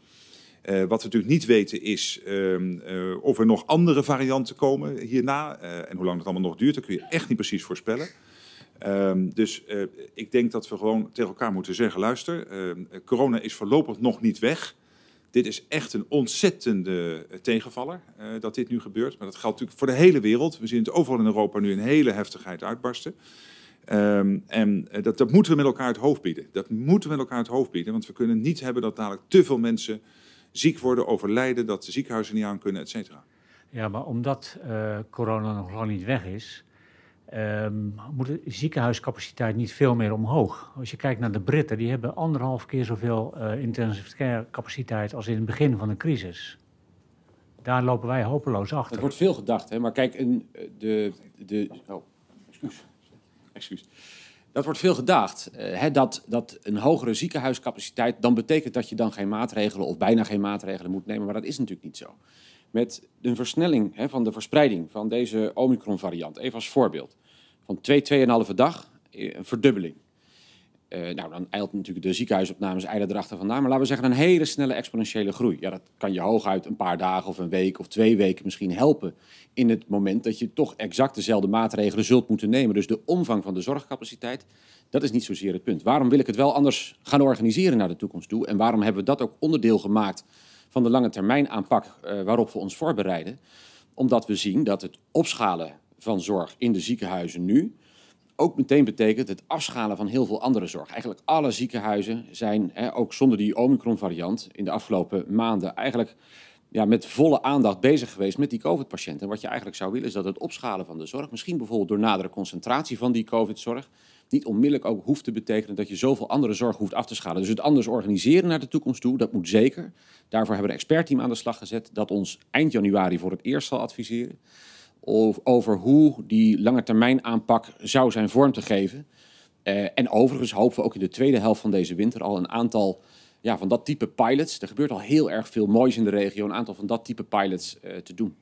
A: wat we natuurlijk niet weten is ehm, of er nog andere varianten komen hierna en hoe lang dat allemaal nog duurt. Dat kun je echt niet precies voorspellen. Ehm, dus ik denk dat we gewoon tegen elkaar moeten zeggen: luister, ehm, corona is voorlopig nog niet weg. Dit is echt een ontzettende eh, tegenvaller eh, dat dit nu gebeurt. Maar dat geldt natuurlijk voor de hele wereld. We zien het overal in Europa nu een hele heftigheid uitbarsten. Ehm, en eh, dat, dat moeten we met elkaar het hoofd bieden. Dat moeten we met elkaar het hoofd bieden. Want we kunnen niet hebben dat dadelijk te veel mensen ziek worden, overlijden, dat de ziekenhuizen niet aan kunnen, et cetera.
J: Ja, maar omdat corona nog lang niet weg is, Ehm, moet de ziekenhuiscapaciteit niet veel meer omhoog? Als je kijkt naar de Britten, die hebben anderhalf keer zoveel uh, intensive care capaciteit als in het begin van de crisis. Daar lopen wij hopeloos achter. Er wordt
C: veel gedacht, hè? maar kijk, een, eh, de. de oh, excuus. Dat wordt veel gedacht. Eh, hè, dat, dat een hogere ziekenhuiscapaciteit dan betekent dat je dan geen maatregelen of bijna geen maatregelen moet nemen. Maar dat is natuurlijk niet zo met een versnelling hè, van de verspreiding van deze Omicron-variant. Even als voorbeeld. Van 2, 2,5 dag, eh, een verdubbeling. Eh, nou, dan eilt natuurlijk de ziekenhuisopnames eilen erachter vandaan. Maar laten we zeggen een hele snelle exponentiële groei. Ja, dat kan je hooguit een paar dagen of een week of twee weken misschien helpen. In het moment dat je toch exact dezelfde maatregelen zult moeten nemen. Dus de omvang van de zorgcapaciteit, dat is niet zozeer het punt. Waarom wil ik het wel anders gaan organiseren naar de toekomst toe? En waarom hebben we dat ook onderdeel gemaakt van de lange termijn aanpak eh, waarop we ons voorbereiden. Omdat we zien dat het opschalen van zorg in de ziekenhuizen nu ook meteen betekent het afschalen van heel veel andere zorg. Eigenlijk alle ziekenhuizen zijn, hè, ook zonder die Omicron-variant, in de afgelopen maanden eigenlijk ja, met volle aandacht bezig geweest met die COVID-patiënten. En wat je eigenlijk zou willen is dat het opschalen van de zorg, misschien bijvoorbeeld door nadere concentratie van die COVID-zorg, niet onmiddellijk ook hoeft te betekenen dat je zoveel andere zorg hoeft af te schalen. Dus het anders organiseren naar de toekomst toe, dat moet zeker. Daarvoor hebben we een expertteam aan de slag gezet dat ons eind januari voor het eerst zal adviseren. Over hoe die lange termijn aanpak zou zijn vorm te geven. Eh, en overigens hopen we ook in de tweede helft van deze winter al een aantal ja, van dat type pilots. Er gebeurt al heel erg veel moois in de regio. Een aantal van dat type pilots eh, te doen.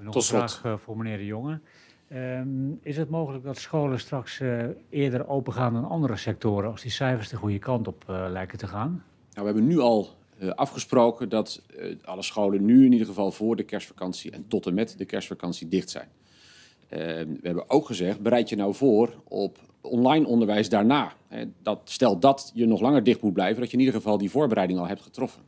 C: Nog Tot slot. een vraag
J: eh, voor meneer De Jonge. Ehm, is het mogelijk dat scholen straks uh, eerder opengaan dan andere sectoren als die cijfers de goede kant op eh, lijken te gaan?
C: Nou, we hebben nu al eh, afgesproken dat alle scholen nu in ieder geval voor de kerstvakantie en tot en met de kerstvakantie dicht zijn. Ehm, we hebben ook gezegd, bereid je nou voor op online onderwijs daarna. dat, stel dat je nog langer dicht moet blijven, dat je in ieder geval die voorbereiding al hebt getroffen.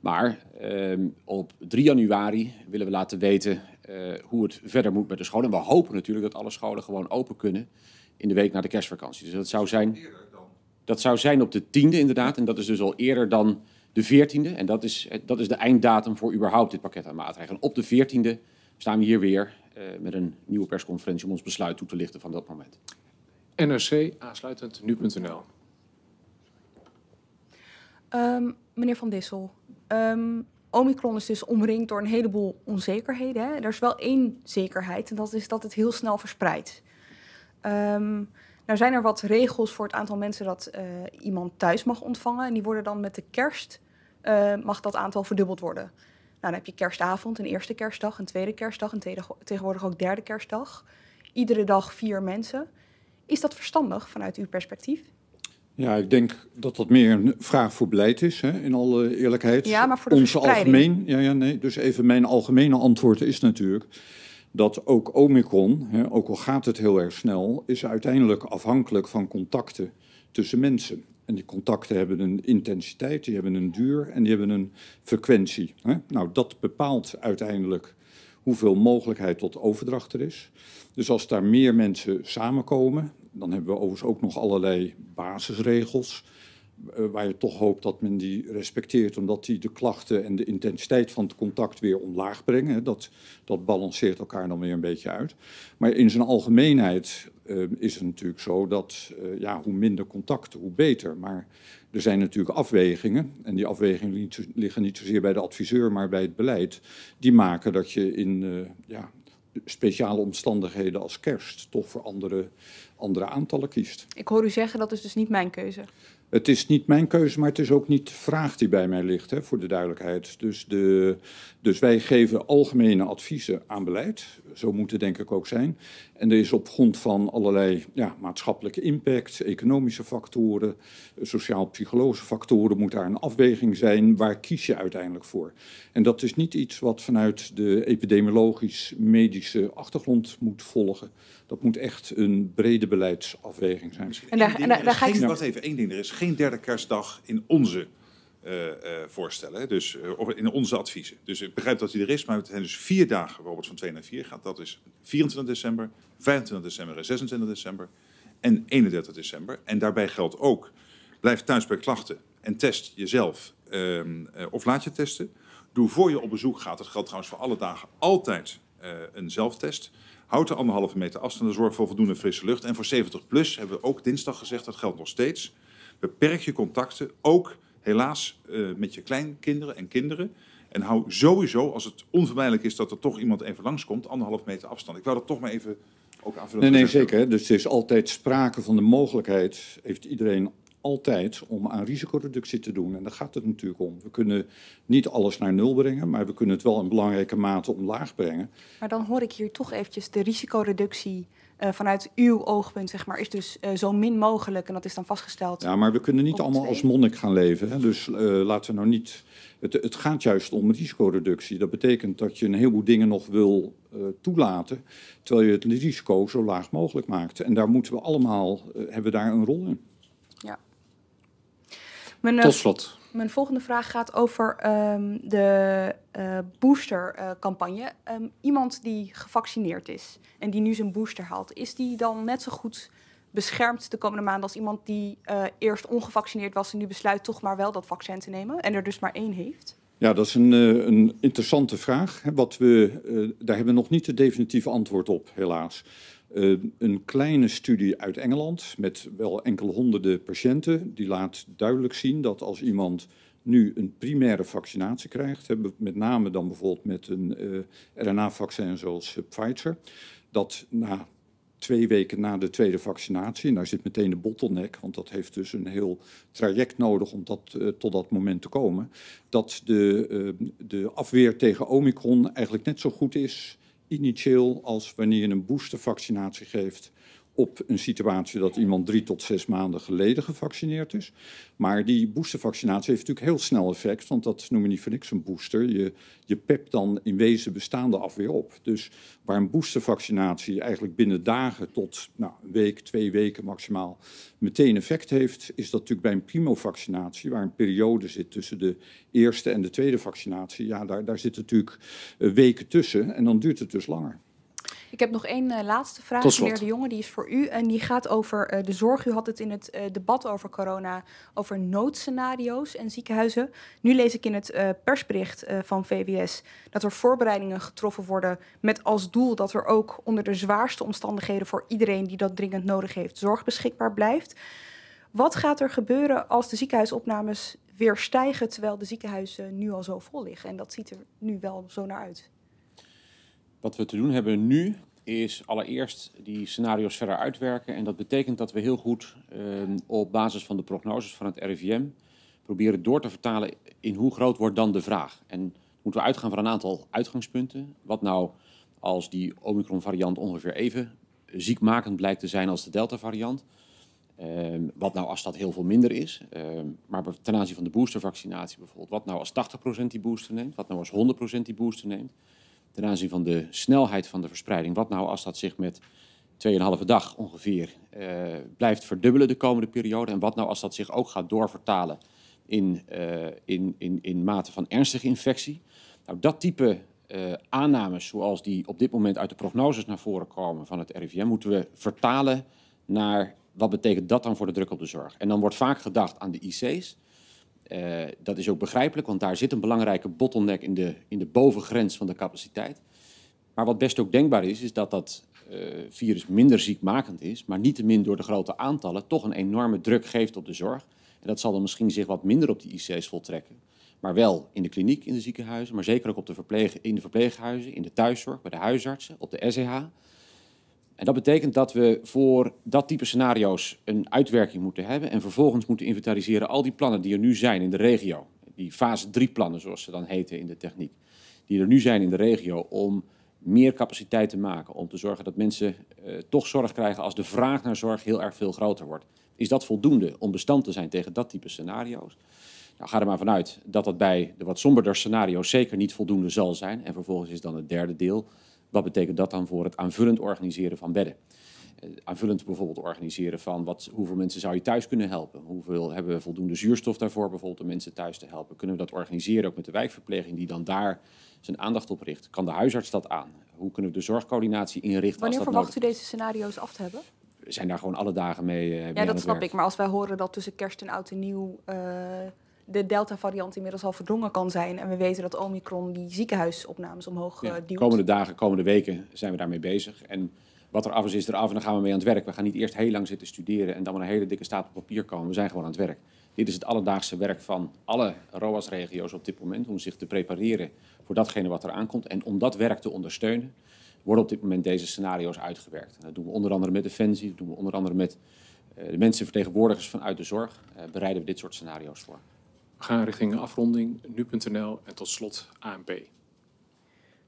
C: Maar ehm, op 3 januari willen we laten weten eh, hoe het verder moet met de scholen. En we hopen natuurlijk dat alle scholen gewoon open kunnen in de week na de kerstvakantie. Dus dat zou zijn, dat zou zijn op de tiende inderdaad. En dat is dus al eerder dan de veertiende. En dat is, eh, dat is de einddatum voor überhaupt dit pakket aan maatregelen. Op de veertiende staan we hier weer eh, met een nieuwe persconferentie om ons besluit toe te lichten van dat moment. NRC aansluitend nu.nl.
K: Ehm, meneer Van Dissel, ehm, Omicron is dus omringd door een heleboel onzekerheden. Hè. Er is wel één zekerheid en dat is dat het heel snel verspreidt. Um, nou zijn er wat regels voor het aantal mensen dat eh, iemand thuis mag ontvangen. En die worden dan met de kerst, eh, mag dat aantal verdubbeld worden. Nou, dan heb je kerstavond, een eerste kerstdag, een tweede kerstdag en tegenwoordig ook derde kerstdag. Iedere dag vier mensen. Is dat verstandig vanuit uw perspectief?
B: Ja, ik denk dat dat meer een vraag voor beleid is, hè, in alle eerlijkheid. Ja, maar voor de Onze algemeen, ja, ja, nee, dus even mijn algemene antwoord is natuurlijk dat ook Omicron, hè, ook al gaat het heel erg snel, is uiteindelijk afhankelijk van contacten tussen mensen. En die contacten hebben een intensiteit, die hebben een duur en die hebben een frequentie. Hè. Nou, dat bepaalt uiteindelijk hoeveel mogelijkheid tot overdracht er is. Dus als daar meer mensen samenkomen, dan hebben we overigens ook nog allerlei basisregels. Eh, waar je toch hoopt dat men die respecteert, omdat die de klachten en de intensiteit van het contact weer omlaag brengen. Dat, dat balanceert elkaar dan weer een beetje uit. Maar in zijn algemeenheid eh, is het natuurlijk zo dat eh, ja, hoe minder contact, hoe beter. Maar er zijn natuurlijk afwegingen, en die afwegingen liggen niet zozeer bij de adviseur, maar bij het beleid, die maken dat je in, ja, speciale omstandigheden als kerst toch voor andere, andere aantallen kiest.
K: Ik hoor u zeggen, dat is dus niet mijn keuze.
B: Het is niet mijn keuze, maar het is ook niet de vraag die bij mij ligt, hè, voor de duidelijkheid. Dus, de, dus wij geven algemene adviezen aan beleid. Zo moet het denk ik ook zijn. En er is op grond van allerlei ja, maatschappelijke impact, economische factoren, sociaal-psychologische factoren, moet daar een afweging zijn. Waar kies je uiteindelijk voor? En dat is niet iets wat vanuit de epidemiologisch-medische achtergrond moet volgen. Dat moet echt een brede beleidsafweging zijn. En daar, en ga ik... Wacht even, één ding. Er is geen derde kerstdag
A: in onze eh, eh, voorstellen. Dus uh, in onze adviezen. Dus ik begrijp dat die er is, maar het zijn dus vier dagen, het van 2 naar 4 gaat. Dat is 24 december, 25 december en 26 december. En 31 december. En daarbij geldt ook, blijf thuis bij klachten en test jezelf ehm, of laat je testen. Doe voor je op bezoek gaat, dat geldt trouwens voor alle dagen, altijd een zelftest. Houd de anderhalve meter afstand en zorg voor voldoende frisse lucht. En voor 70 plus hebben we ook dinsdag gezegd, dat geldt nog steeds. Beperk je contacten, ook helaas eh, met je kleinkinderen en kinderen. En hou sowieso, als het onvermijdelijk is dat er toch iemand even langskomt, anderhalf meter afstand. Ik wou dat toch maar even ook aanvullen. Nee, nee, zeker.
B: Dus er is altijd sprake van de mogelijkheid, heeft iedereen altijd om aan risicoreductie te doen. En daar gaat het natuurlijk om. We kunnen niet alles naar nul brengen, maar we kunnen het wel in belangrijke mate omlaag brengen.
K: Maar dan hoor ik hier toch eventjes de risicoreductie eh, vanuit uw oogpunt, zeg maar, is dus eh, zo min mogelijk. En dat is dan vastgesteld. Ja,
B: maar we kunnen niet allemaal als monnik gaan leven. Hè? Dus eh, laten we nou niet. Het, het, gaat juist om risicoreductie. Dat betekent dat je een heleboel dingen nog wil toelaten, terwijl je het risico zo laag mogelijk maakt. En daar moeten we allemaal, hebben we daar een rol in.
E: Mijn, eh, Tot slot.
K: Mijn volgende vraag gaat over ehm, de eh, boostercampagne. Eh, ehm, iemand die gevaccineerd is en die nu zijn booster haalt, is die dan net zo goed beschermd de komende maanden als iemand die eerst ongevaccineerd was en nu besluit toch maar wel dat vaccin te nemen en er dus maar één heeft?
B: Ja, dat is een, een interessante vraag. Wat we, daar hebben we nog niet het definitieve antwoord op, helaas. Ehm, een kleine studie uit Engeland met wel enkele honderden patiënten. Die laat duidelijk zien dat als iemand nu een primaire vaccinatie krijgt, met name dan bijvoorbeeld met een eh, RNA-vaccin zoals eh, Pfizer, dat na twee weken na de tweede vaccinatie, en daar zit meteen de bottleneck, want dat heeft dus een heel traject nodig om dat, eh, tot dat moment te komen, dat de, ehm, de afweer tegen Omicron eigenlijk net zo goed is initieel als wanneer je een boostervaccinatie geeft op een situatie dat iemand drie tot zes maanden geleden gevaccineerd is. Maar die boostervaccinatie heeft natuurlijk heel snel effect, want dat noemen niet voor niks een booster. Je, je pept dan in wezen bestaande afweer op. Dus waar een boostervaccinatie eigenlijk binnen dagen tot nou, een week, twee weken maximaal meteen effect heeft, is dat natuurlijk bij een primovaccinatie, waar een periode zit tussen de eerste en de tweede vaccinatie, ja, daar, daar zitten natuurlijk eh, weken tussen en dan duurt het dus langer.
K: Ik heb nog één eh, laatste vraag, meneer De Jonge, die is voor u. En die gaat over eh, de zorg. U had het in het eh, debat over corona over noodscenario's en ziekenhuizen. Nu lees ik in het persbericht van VWS dat er voorbereidingen getroffen worden met als doel dat er ook onder de zwaarste omstandigheden voor iedereen die dat dringend nodig heeft, zorg beschikbaar blijft. Wat gaat er gebeuren als de ziekenhuisopnames weer stijgen terwijl de ziekenhuizen nu al zo vol liggen? En dat ziet er nu wel zo naar uit.
C: Wat we te doen hebben nu is allereerst die scenario's verder uitwerken. En dat betekent dat we heel goed ehm, op basis van de prognoses van het RIVM proberen door te vertalen in hoe groot wordt dan de vraag. En moeten we uitgaan van een aantal uitgangspunten. Wat nou als die Omicron-variant ongeveer even ziekmakend blijkt te zijn als de Delta-variant? Ehm, wat nou als dat heel veel minder is? Ehm, maar ten aanzien van de boostervaccinatie bijvoorbeeld. Wat nou als 80% die booster neemt? Wat nou als 100% die booster neemt? ten aanzien van de snelheid van de verspreiding. Wat nou als dat zich met 2,5 dag ongeveer eh, blijft verdubbelen de komende periode? En wat nou als dat zich ook gaat doorvertalen in, eh, in, in, in mate van ernstige infectie? Nou, dat type eh, aannames, zoals die op dit moment uit de prognoses naar voren komen van het RIVM, moeten we vertalen naar wat betekent dat dan voor de druk op de zorg. En dan wordt vaak gedacht aan de IC's. Eh, dat is ook begrijpelijk, want daar zit een belangrijke bottleneck in de, in de bovengrens van de capaciteit. Maar wat best ook denkbaar is, is dat dat eh, virus minder ziekmakend is, maar niettemin door de grote aantallen toch een enorme druk geeft op de zorg. En dat zal dan misschien zich wat minder op die IC's voltrekken. Maar wel in de kliniek, in de ziekenhuizen, maar zeker ook op de verpleeg, in de verpleeghuizen, in de thuiszorg, bij de huisartsen, op de SEH. En dat betekent dat we voor dat type scenario's een uitwerking moeten hebben en vervolgens moeten inventariseren al die plannen die er nu zijn in de regio. Die fase 3 plannen, zoals ze dan heten in de techniek. Die er nu zijn in de regio om meer capaciteit te maken. Om te zorgen dat mensen eh, toch zorg krijgen als de vraag naar zorg heel erg veel groter wordt. Is dat voldoende om bestand te zijn tegen dat type scenario's? Nou, ga er maar vanuit dat dat bij de wat somberder scenario's zeker niet voldoende zal zijn. En vervolgens is dan het derde deel wat betekent dat dan voor het aanvullend organiseren van bedden? Eh, aanvullend bijvoorbeeld organiseren van wat, hoeveel mensen zou je thuis kunnen helpen? Hoeveel hebben we voldoende zuurstof daarvoor bijvoorbeeld om mensen thuis te helpen? Kunnen we dat organiseren ook met de wijkverpleging die dan daar zijn aandacht op richt? Kan de huisarts dat aan? Hoe kunnen we de zorgcoördinatie inrichten? Wanneer als dat verwacht
K: u deze scenario's af te hebben?
C: We zijn daar gewoon alle dagen mee. Uh, ja, dat snap ik. Maar
K: als wij horen dat tussen kerst en oud en nieuw. Eh, de Delta-variant inmiddels al verdrongen kan zijn. En we weten dat Omicron die ziekenhuisopnames omhoog ja, eh, duwt. Komende
C: dagen, komende weken zijn we daarmee bezig. En wat er af is, is af en dan gaan we mee aan het werk. We gaan niet eerst heel lang zitten studeren en dan maar een hele dikke stapel op papier komen. We zijn gewoon aan het werk. Dit is het alledaagse werk van alle ROAS-regio's op dit moment om zich te prepareren voor datgene wat er aankomt. En om dat werk te ondersteunen, worden op dit moment deze scenario's uitgewerkt. dat doen we onder andere met Defensie, dat doen we onder andere met eh, de mensenvertegenwoordigers vanuit de zorg. Eh, bereiden we dit soort scenario's voor gaan richting afronding, nu.nl en tot slot ANP.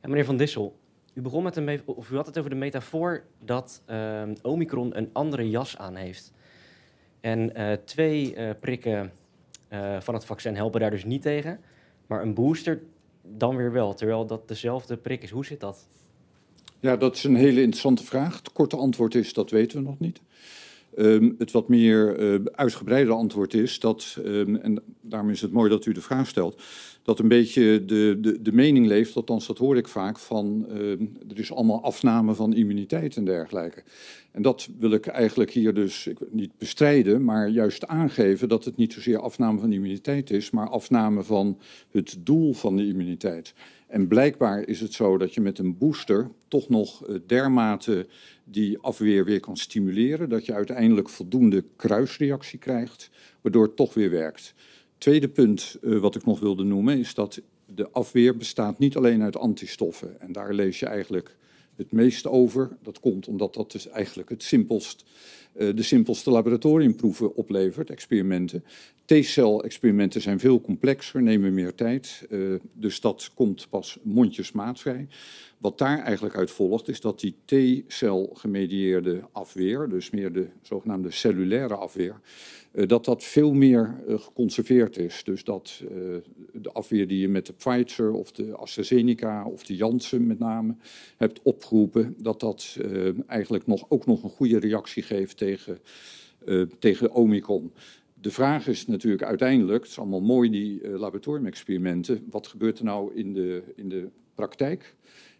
H: En meneer Van Dissel, u, begon met een of u had het over de metafoor dat uh, Omicron een andere jas aan heeft. En eh, twee eh, prikken eh, van het vaccin helpen daar dus niet tegen, maar een booster dan weer wel, terwijl dat dezelfde prik is. Hoe zit dat?
B: Ja, dat is een hele interessante vraag. Het korte antwoord is: dat weten we nog niet. Ehm, het wat meer ehm, uitgebreide antwoord is dat, ehm, en daarom is het mooi dat u de vraag stelt, dat een beetje de, de, de mening leeft, althans dat hoor ik vaak, van er is allemaal afname van immuniteit en dergelijke. En dat wil ik eigenlijk hier dus ik, niet bestrijden, maar juist aangeven dat het niet zozeer afname van immuniteit is, maar afname van het doel van de immuniteit. En blijkbaar is het zo dat je met een booster toch nog eh, dermate die afweer weer kan stimuleren, dat je uiteindelijk voldoende kruisreactie krijgt, waardoor het toch weer werkt. Tweede punt eh, wat ik nog wilde noemen is dat de afweer bestaat niet alleen uit antistoffen. En daar lees je eigenlijk het meeste over. Dat komt omdat dat dus eigenlijk het simpelst, eh, de simpelste laboratoriumproeven oplevert, experimenten. T-cel-experimenten zijn veel complexer, nemen meer tijd. Eh, dus dat komt pas mondjesmaat vrij. Wat daar eigenlijk uit volgt, is dat die T-cel-gemedieerde afweer, dus meer de zogenaamde cellulaire afweer, eh, dat dat veel meer eh, geconserveerd is. Dus dat de afweer die je met de Pfizer of de AstraZeneca of de Janssen met name hebt opgeroepen, dat dat eigenlijk nog, ook nog een goede reactie geeft tegen, tegen Omicron de vraag is natuurlijk uiteindelijk, het is allemaal mooi die uh, laboratoriumexperimenten, wat gebeurt er nou in de, in de praktijk?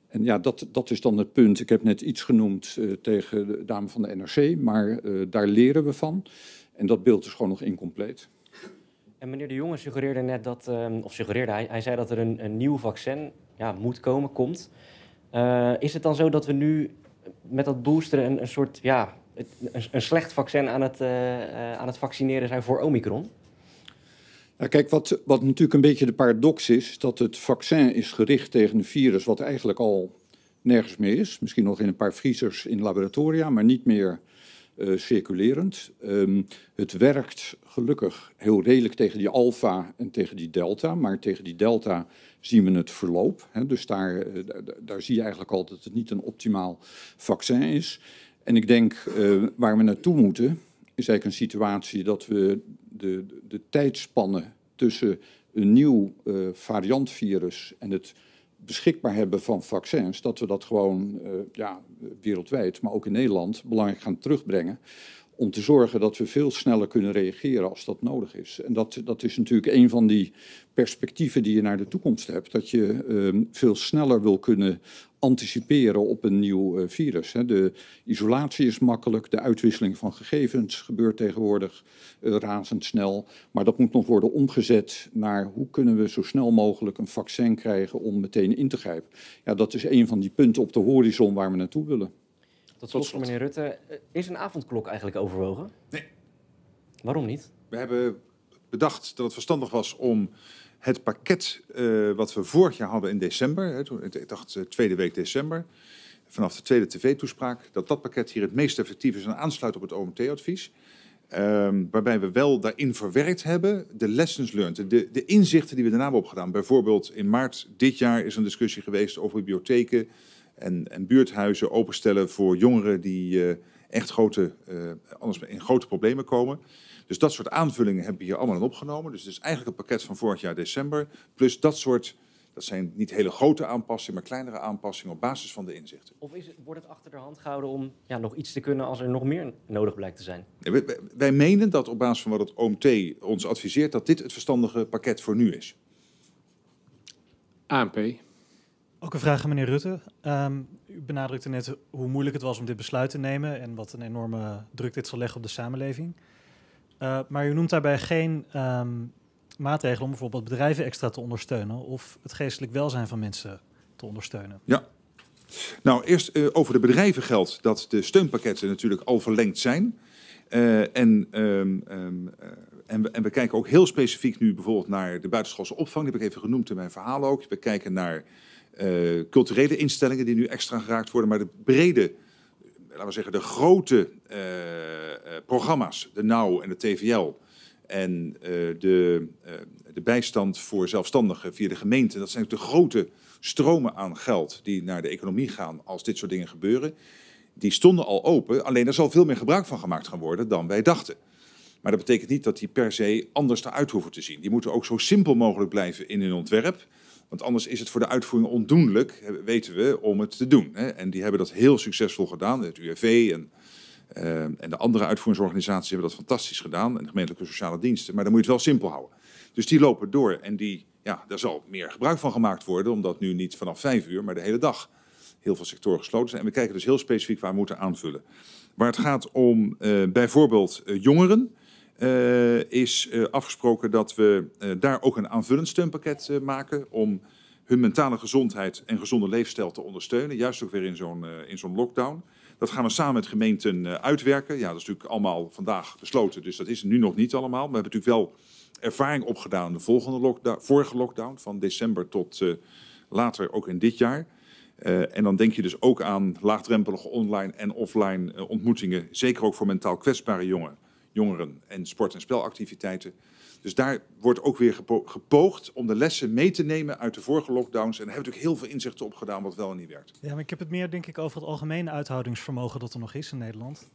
B: En ja, dat, dat is dan het punt. Ik heb net iets genoemd eh, tegen de dame van de NRC, maar eh, daar leren we van. En dat beeld is gewoon nog incompleet. En
H: meneer De Jonge suggereerde net dat, of suggereerde, hij, hij zei dat er een, een nieuw vaccin ja, moet komen, komt. is het dan zo dat we nu met dat boosteren een, een soort ja, een, slecht vaccin aan het, eh, eh, aan het vaccineren zijn voor Omicron?
B: Nou, kijk, wat, wat natuurlijk een beetje de paradox is, dat het vaccin is gericht tegen een virus wat eigenlijk al nergens meer is. Misschien nog in een paar vriezers in laboratoria, maar niet meer eh, circulerend. Ehm, het werkt gelukkig heel redelijk tegen die alfa en tegen die delta, maar tegen die delta zien we het verloop. Hè? Dus daar, daar zie je eigenlijk al dat het niet een optimaal vaccin is. En ik denk eh, waar we naartoe moeten, is eigenlijk een situatie dat we de, de, tijdspannen tussen een nieuw uh, variantvirus en het beschikbaar hebben van vaccins, dat we dat gewoon eh, ja, wereldwijd, maar ook in Nederland, belangrijk gaan terugbrengen om te zorgen dat we veel sneller kunnen reageren als dat nodig is. En dat, dat is natuurlijk een van die perspectieven die je naar de toekomst hebt. Dat je ehm, veel sneller wil kunnen anticiperen op een nieuw eh, virus. Hè. De isolatie is makkelijk, de uitwisseling van gegevens gebeurt tegenwoordig eh, razendsnel. Maar dat moet nog worden omgezet naar hoe kunnen we zo snel mogelijk een vaccin krijgen om meteen in te grijpen. Ja, dat is een van die punten op de horizon waar we naartoe willen.
H: Tot slot, meneer Rutte. Eh, is een
A: avondklok eigenlijk overwogen? Nee. Waarom niet? We hebben bedacht dat het verstandig was om het pakket eh, wat we vorig jaar hadden in december, hè, toen, ik dacht eh, tweede week december, vanaf de tweede tv-toespraak, dat dat pakket hier het meest effectief is en aansluit op het OMT-advies. Ehm, waarbij we wel daarin verwerkt hebben de lessons learned, de, de inzichten die we daarna hebben opgedaan. Bijvoorbeeld in maart dit jaar is een discussie geweest over bibliotheken en, en buurthuizen openstellen voor jongeren die eh, echt grote, eh, anders in grote problemen komen. Dus dat soort aanvullingen hebben we hier allemaal in opgenomen. Dus het is eigenlijk een pakket van vorig jaar december. Plus dat soort, dat zijn niet hele grote aanpassingen, maar kleinere aanpassingen op basis van de inzichten. Of is wordt het achter de hand gehouden om ja, nog iets te kunnen als er nog meer nodig blijkt te zijn? wij, wij, menen dat op basis van wat het OMT ons adviseert, dat dit het verstandige pakket voor nu is. ANP.
J: Ook een
L: vraag aan meneer Rutte. Ehm, u benadrukte net hoe moeilijk het was om dit besluit te nemen en wat een enorme druk dit zal leggen op de samenleving. Eh, maar u noemt daarbij geen ehm, maatregelen om bijvoorbeeld bedrijven extra te ondersteunen of het geestelijk welzijn van mensen te ondersteunen.
A: Ja. Nou, eerst eh, over de bedrijven geldt dat de steunpakketten natuurlijk al verlengd zijn. Eh, en, ehm, en, we, en, we, kijken ook heel specifiek nu bijvoorbeeld naar de buitenschoolse opvang. Die heb ik even genoemd in mijn verhaal ook. We kijken naar eh, culturele instellingen die nu extra geraakt worden, maar de brede, eh, laten we zeggen, de grote eh, programma's, de NOW en de TVL, en de, de bijstand voor zelfstandigen via de gemeente. Dat zijn de grote stromen aan geld die naar de economie gaan als dit soort dingen gebeuren. Die stonden al open, alleen er zal veel meer gebruik van gemaakt gaan worden dan wij dachten. Maar dat betekent niet dat die per se anders eruit hoeven te zien. Die moeten ook zo simpel mogelijk blijven in hun ontwerp. Want anders is het voor de uitvoering ondoenlijk, weten we, om het te doen. En die hebben dat heel succesvol gedaan. Het UWV en, eh, en de andere uitvoeringsorganisaties hebben dat fantastisch gedaan. En de gemeentelijke sociale diensten. Maar dan moet je het wel simpel houden. Dus die lopen door en die, ja, daar zal meer gebruik van gemaakt worden. Omdat nu niet vanaf vijf uur, maar de hele dag heel veel sectoren gesloten zijn. En we kijken dus heel specifiek waar we moeten aanvullen. Waar het gaat om eh, bijvoorbeeld eh, jongeren. Eh, is eh, afgesproken dat we eh, daar ook een aanvullend steunpakket maken om hun mentale gezondheid en gezonde leefstijl te ondersteunen. Juist ook weer in zo'n lockdown. Dat gaan we samen met gemeenten uitwerken. Ja, dat is natuurlijk allemaal vandaag besloten, dus dat is nu nog niet allemaal. Maar we hebben natuurlijk wel ervaring opgedaan de volgende lockdown, vorige lockdown, van december tot later ook in dit jaar. en dan denk je dus ook aan laagdrempelige online en offline ontmoetingen, zeker ook voor mentaal kwetsbare jongeren jongeren en sport- en spelactiviteiten. Dus daar wordt ook weer gepoogd om de lessen mee te nemen uit de vorige lockdowns. En daar hebben we natuurlijk heel veel inzichten op gedaan wat wel en niet werkt.
L: Ja, maar ik heb het meer denk ik over het algemene uithoudingsvermogen dat er nog is in Nederland.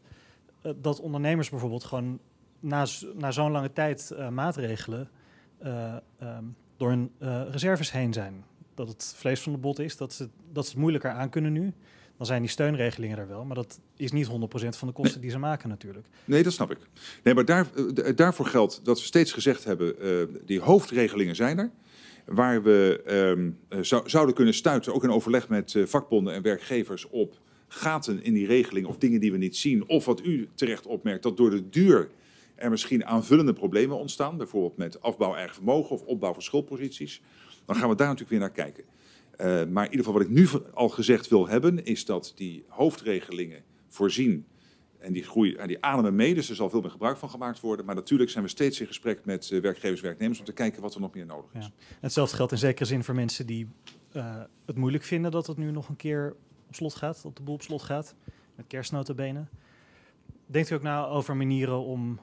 L: Eh, dat ondernemers bijvoorbeeld gewoon na, na zo'n lange tijd eh, maatregelen eh, ehm, door hun reserves heen zijn. Dat het vlees van de bot is, dat ze, dat ze het moeilijker aan kunnen nu dan zijn die steunregelingen er wel. Maar dat is niet 100% van de kosten die ze maken natuurlijk.
A: Nee, dat snap ik. Nee, maar daar, eh, daarvoor geldt dat we steeds gezegd hebben, eh, die hoofdregelingen zijn er. Waar we ehm, eh, zouden kunnen stuiten, ook in overleg met vakbonden en werkgevers, op gaten in die regeling of dingen die we niet zien. Of wat u terecht opmerkt, dat door de duur er misschien aanvullende problemen ontstaan. Bijvoorbeeld met afbouw eigen vermogen of opbouw van schuldposities. Dan gaan we daar natuurlijk weer naar kijken. Eh, maar in ieder geval wat ik nu al gezegd wil hebben, is dat die hoofdregelingen voorzien en die, groei, en die ademen mee, dus er zal veel meer gebruik van gemaakt worden. Maar natuurlijk zijn we steeds in gesprek met eh, werkgevers en werknemers om te kijken wat er nog meer nodig
L: is. Ja. Hetzelfde geldt in zekere zin voor mensen die eh, het moeilijk vinden dat het nu nog een keer op slot gaat, dat de boel op slot gaat, met kerstnotenbenen. Denkt u ook nou over manieren om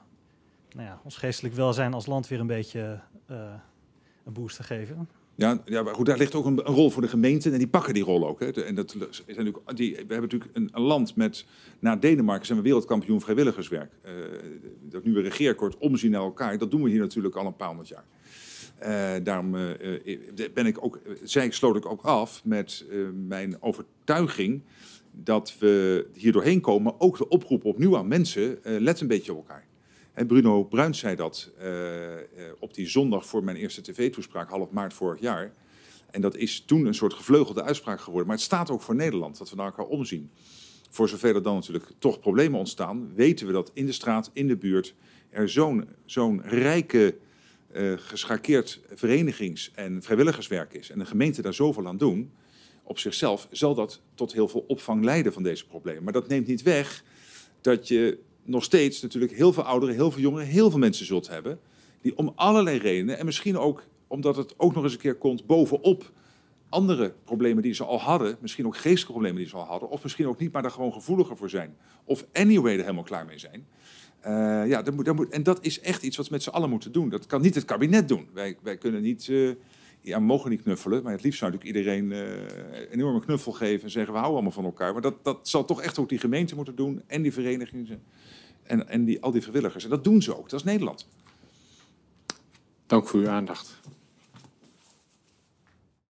L: nou ja, ons geestelijk welzijn als land weer een beetje een boost te geven?
A: Ja, ja, maar goed, daar ligt ook een, rol voor de gemeenten en die pakken die rol ook. Hè. en dat is natuurlijk, die, we hebben natuurlijk een, land met, na Denemarken zijn we wereldkampioen vrijwilligerswerk. Uh, dat nieuwe regeerkort omzien naar elkaar, dat doen we hier natuurlijk al een paar honderd jaar. Eh, daarom eh, ben ik ook, zij sloot ik ook af met mijn overtuiging dat we hier doorheen komen. Ook de oproep opnieuw aan mensen, let een beetje op elkaar. En Bruno Bruins zei dat eh, eh, op die zondag voor mijn eerste tv-toespraak, half maart vorig jaar. En dat is toen een soort gevleugelde uitspraak geworden. Maar het staat ook voor Nederland, dat we naar elkaar omzien. Voor zover er dan natuurlijk toch problemen ontstaan, weten we dat in de straat, in de buurt, er zo'n zo'n rijke, eh, geschakeerd verenigings- en vrijwilligerswerk is. En de gemeente daar zoveel aan doen, op zichzelf zal dat tot heel veel opvang leiden van deze problemen. Maar dat neemt niet weg dat je nog steeds natuurlijk heel veel ouderen, heel veel jongeren, heel veel mensen zult hebben. Die om allerlei redenen, en misschien ook omdat het ook nog eens een keer komt bovenop andere problemen die ze al hadden, misschien ook geestelijke problemen die ze al hadden, of misschien ook niet, maar daar gewoon gevoeliger voor zijn. Of anyway er helemaal klaar mee zijn. Eh, ja, dat moet, dat en dat is echt iets wat we met z'n allen moeten doen. Dat kan niet het kabinet doen. Wij, wij kunnen niet, eh, ja, mogen niet knuffelen, maar het liefst zou natuurlijk iedereen eh, een enorme knuffel geven en zeggen we houden allemaal van elkaar. Maar dat, dat zal toch echt ook die gemeente moeten doen en die verenigingen en, en die, al die vrijwilligers. En dat doen ze ook, dat is Nederland. Dank voor uw aandacht.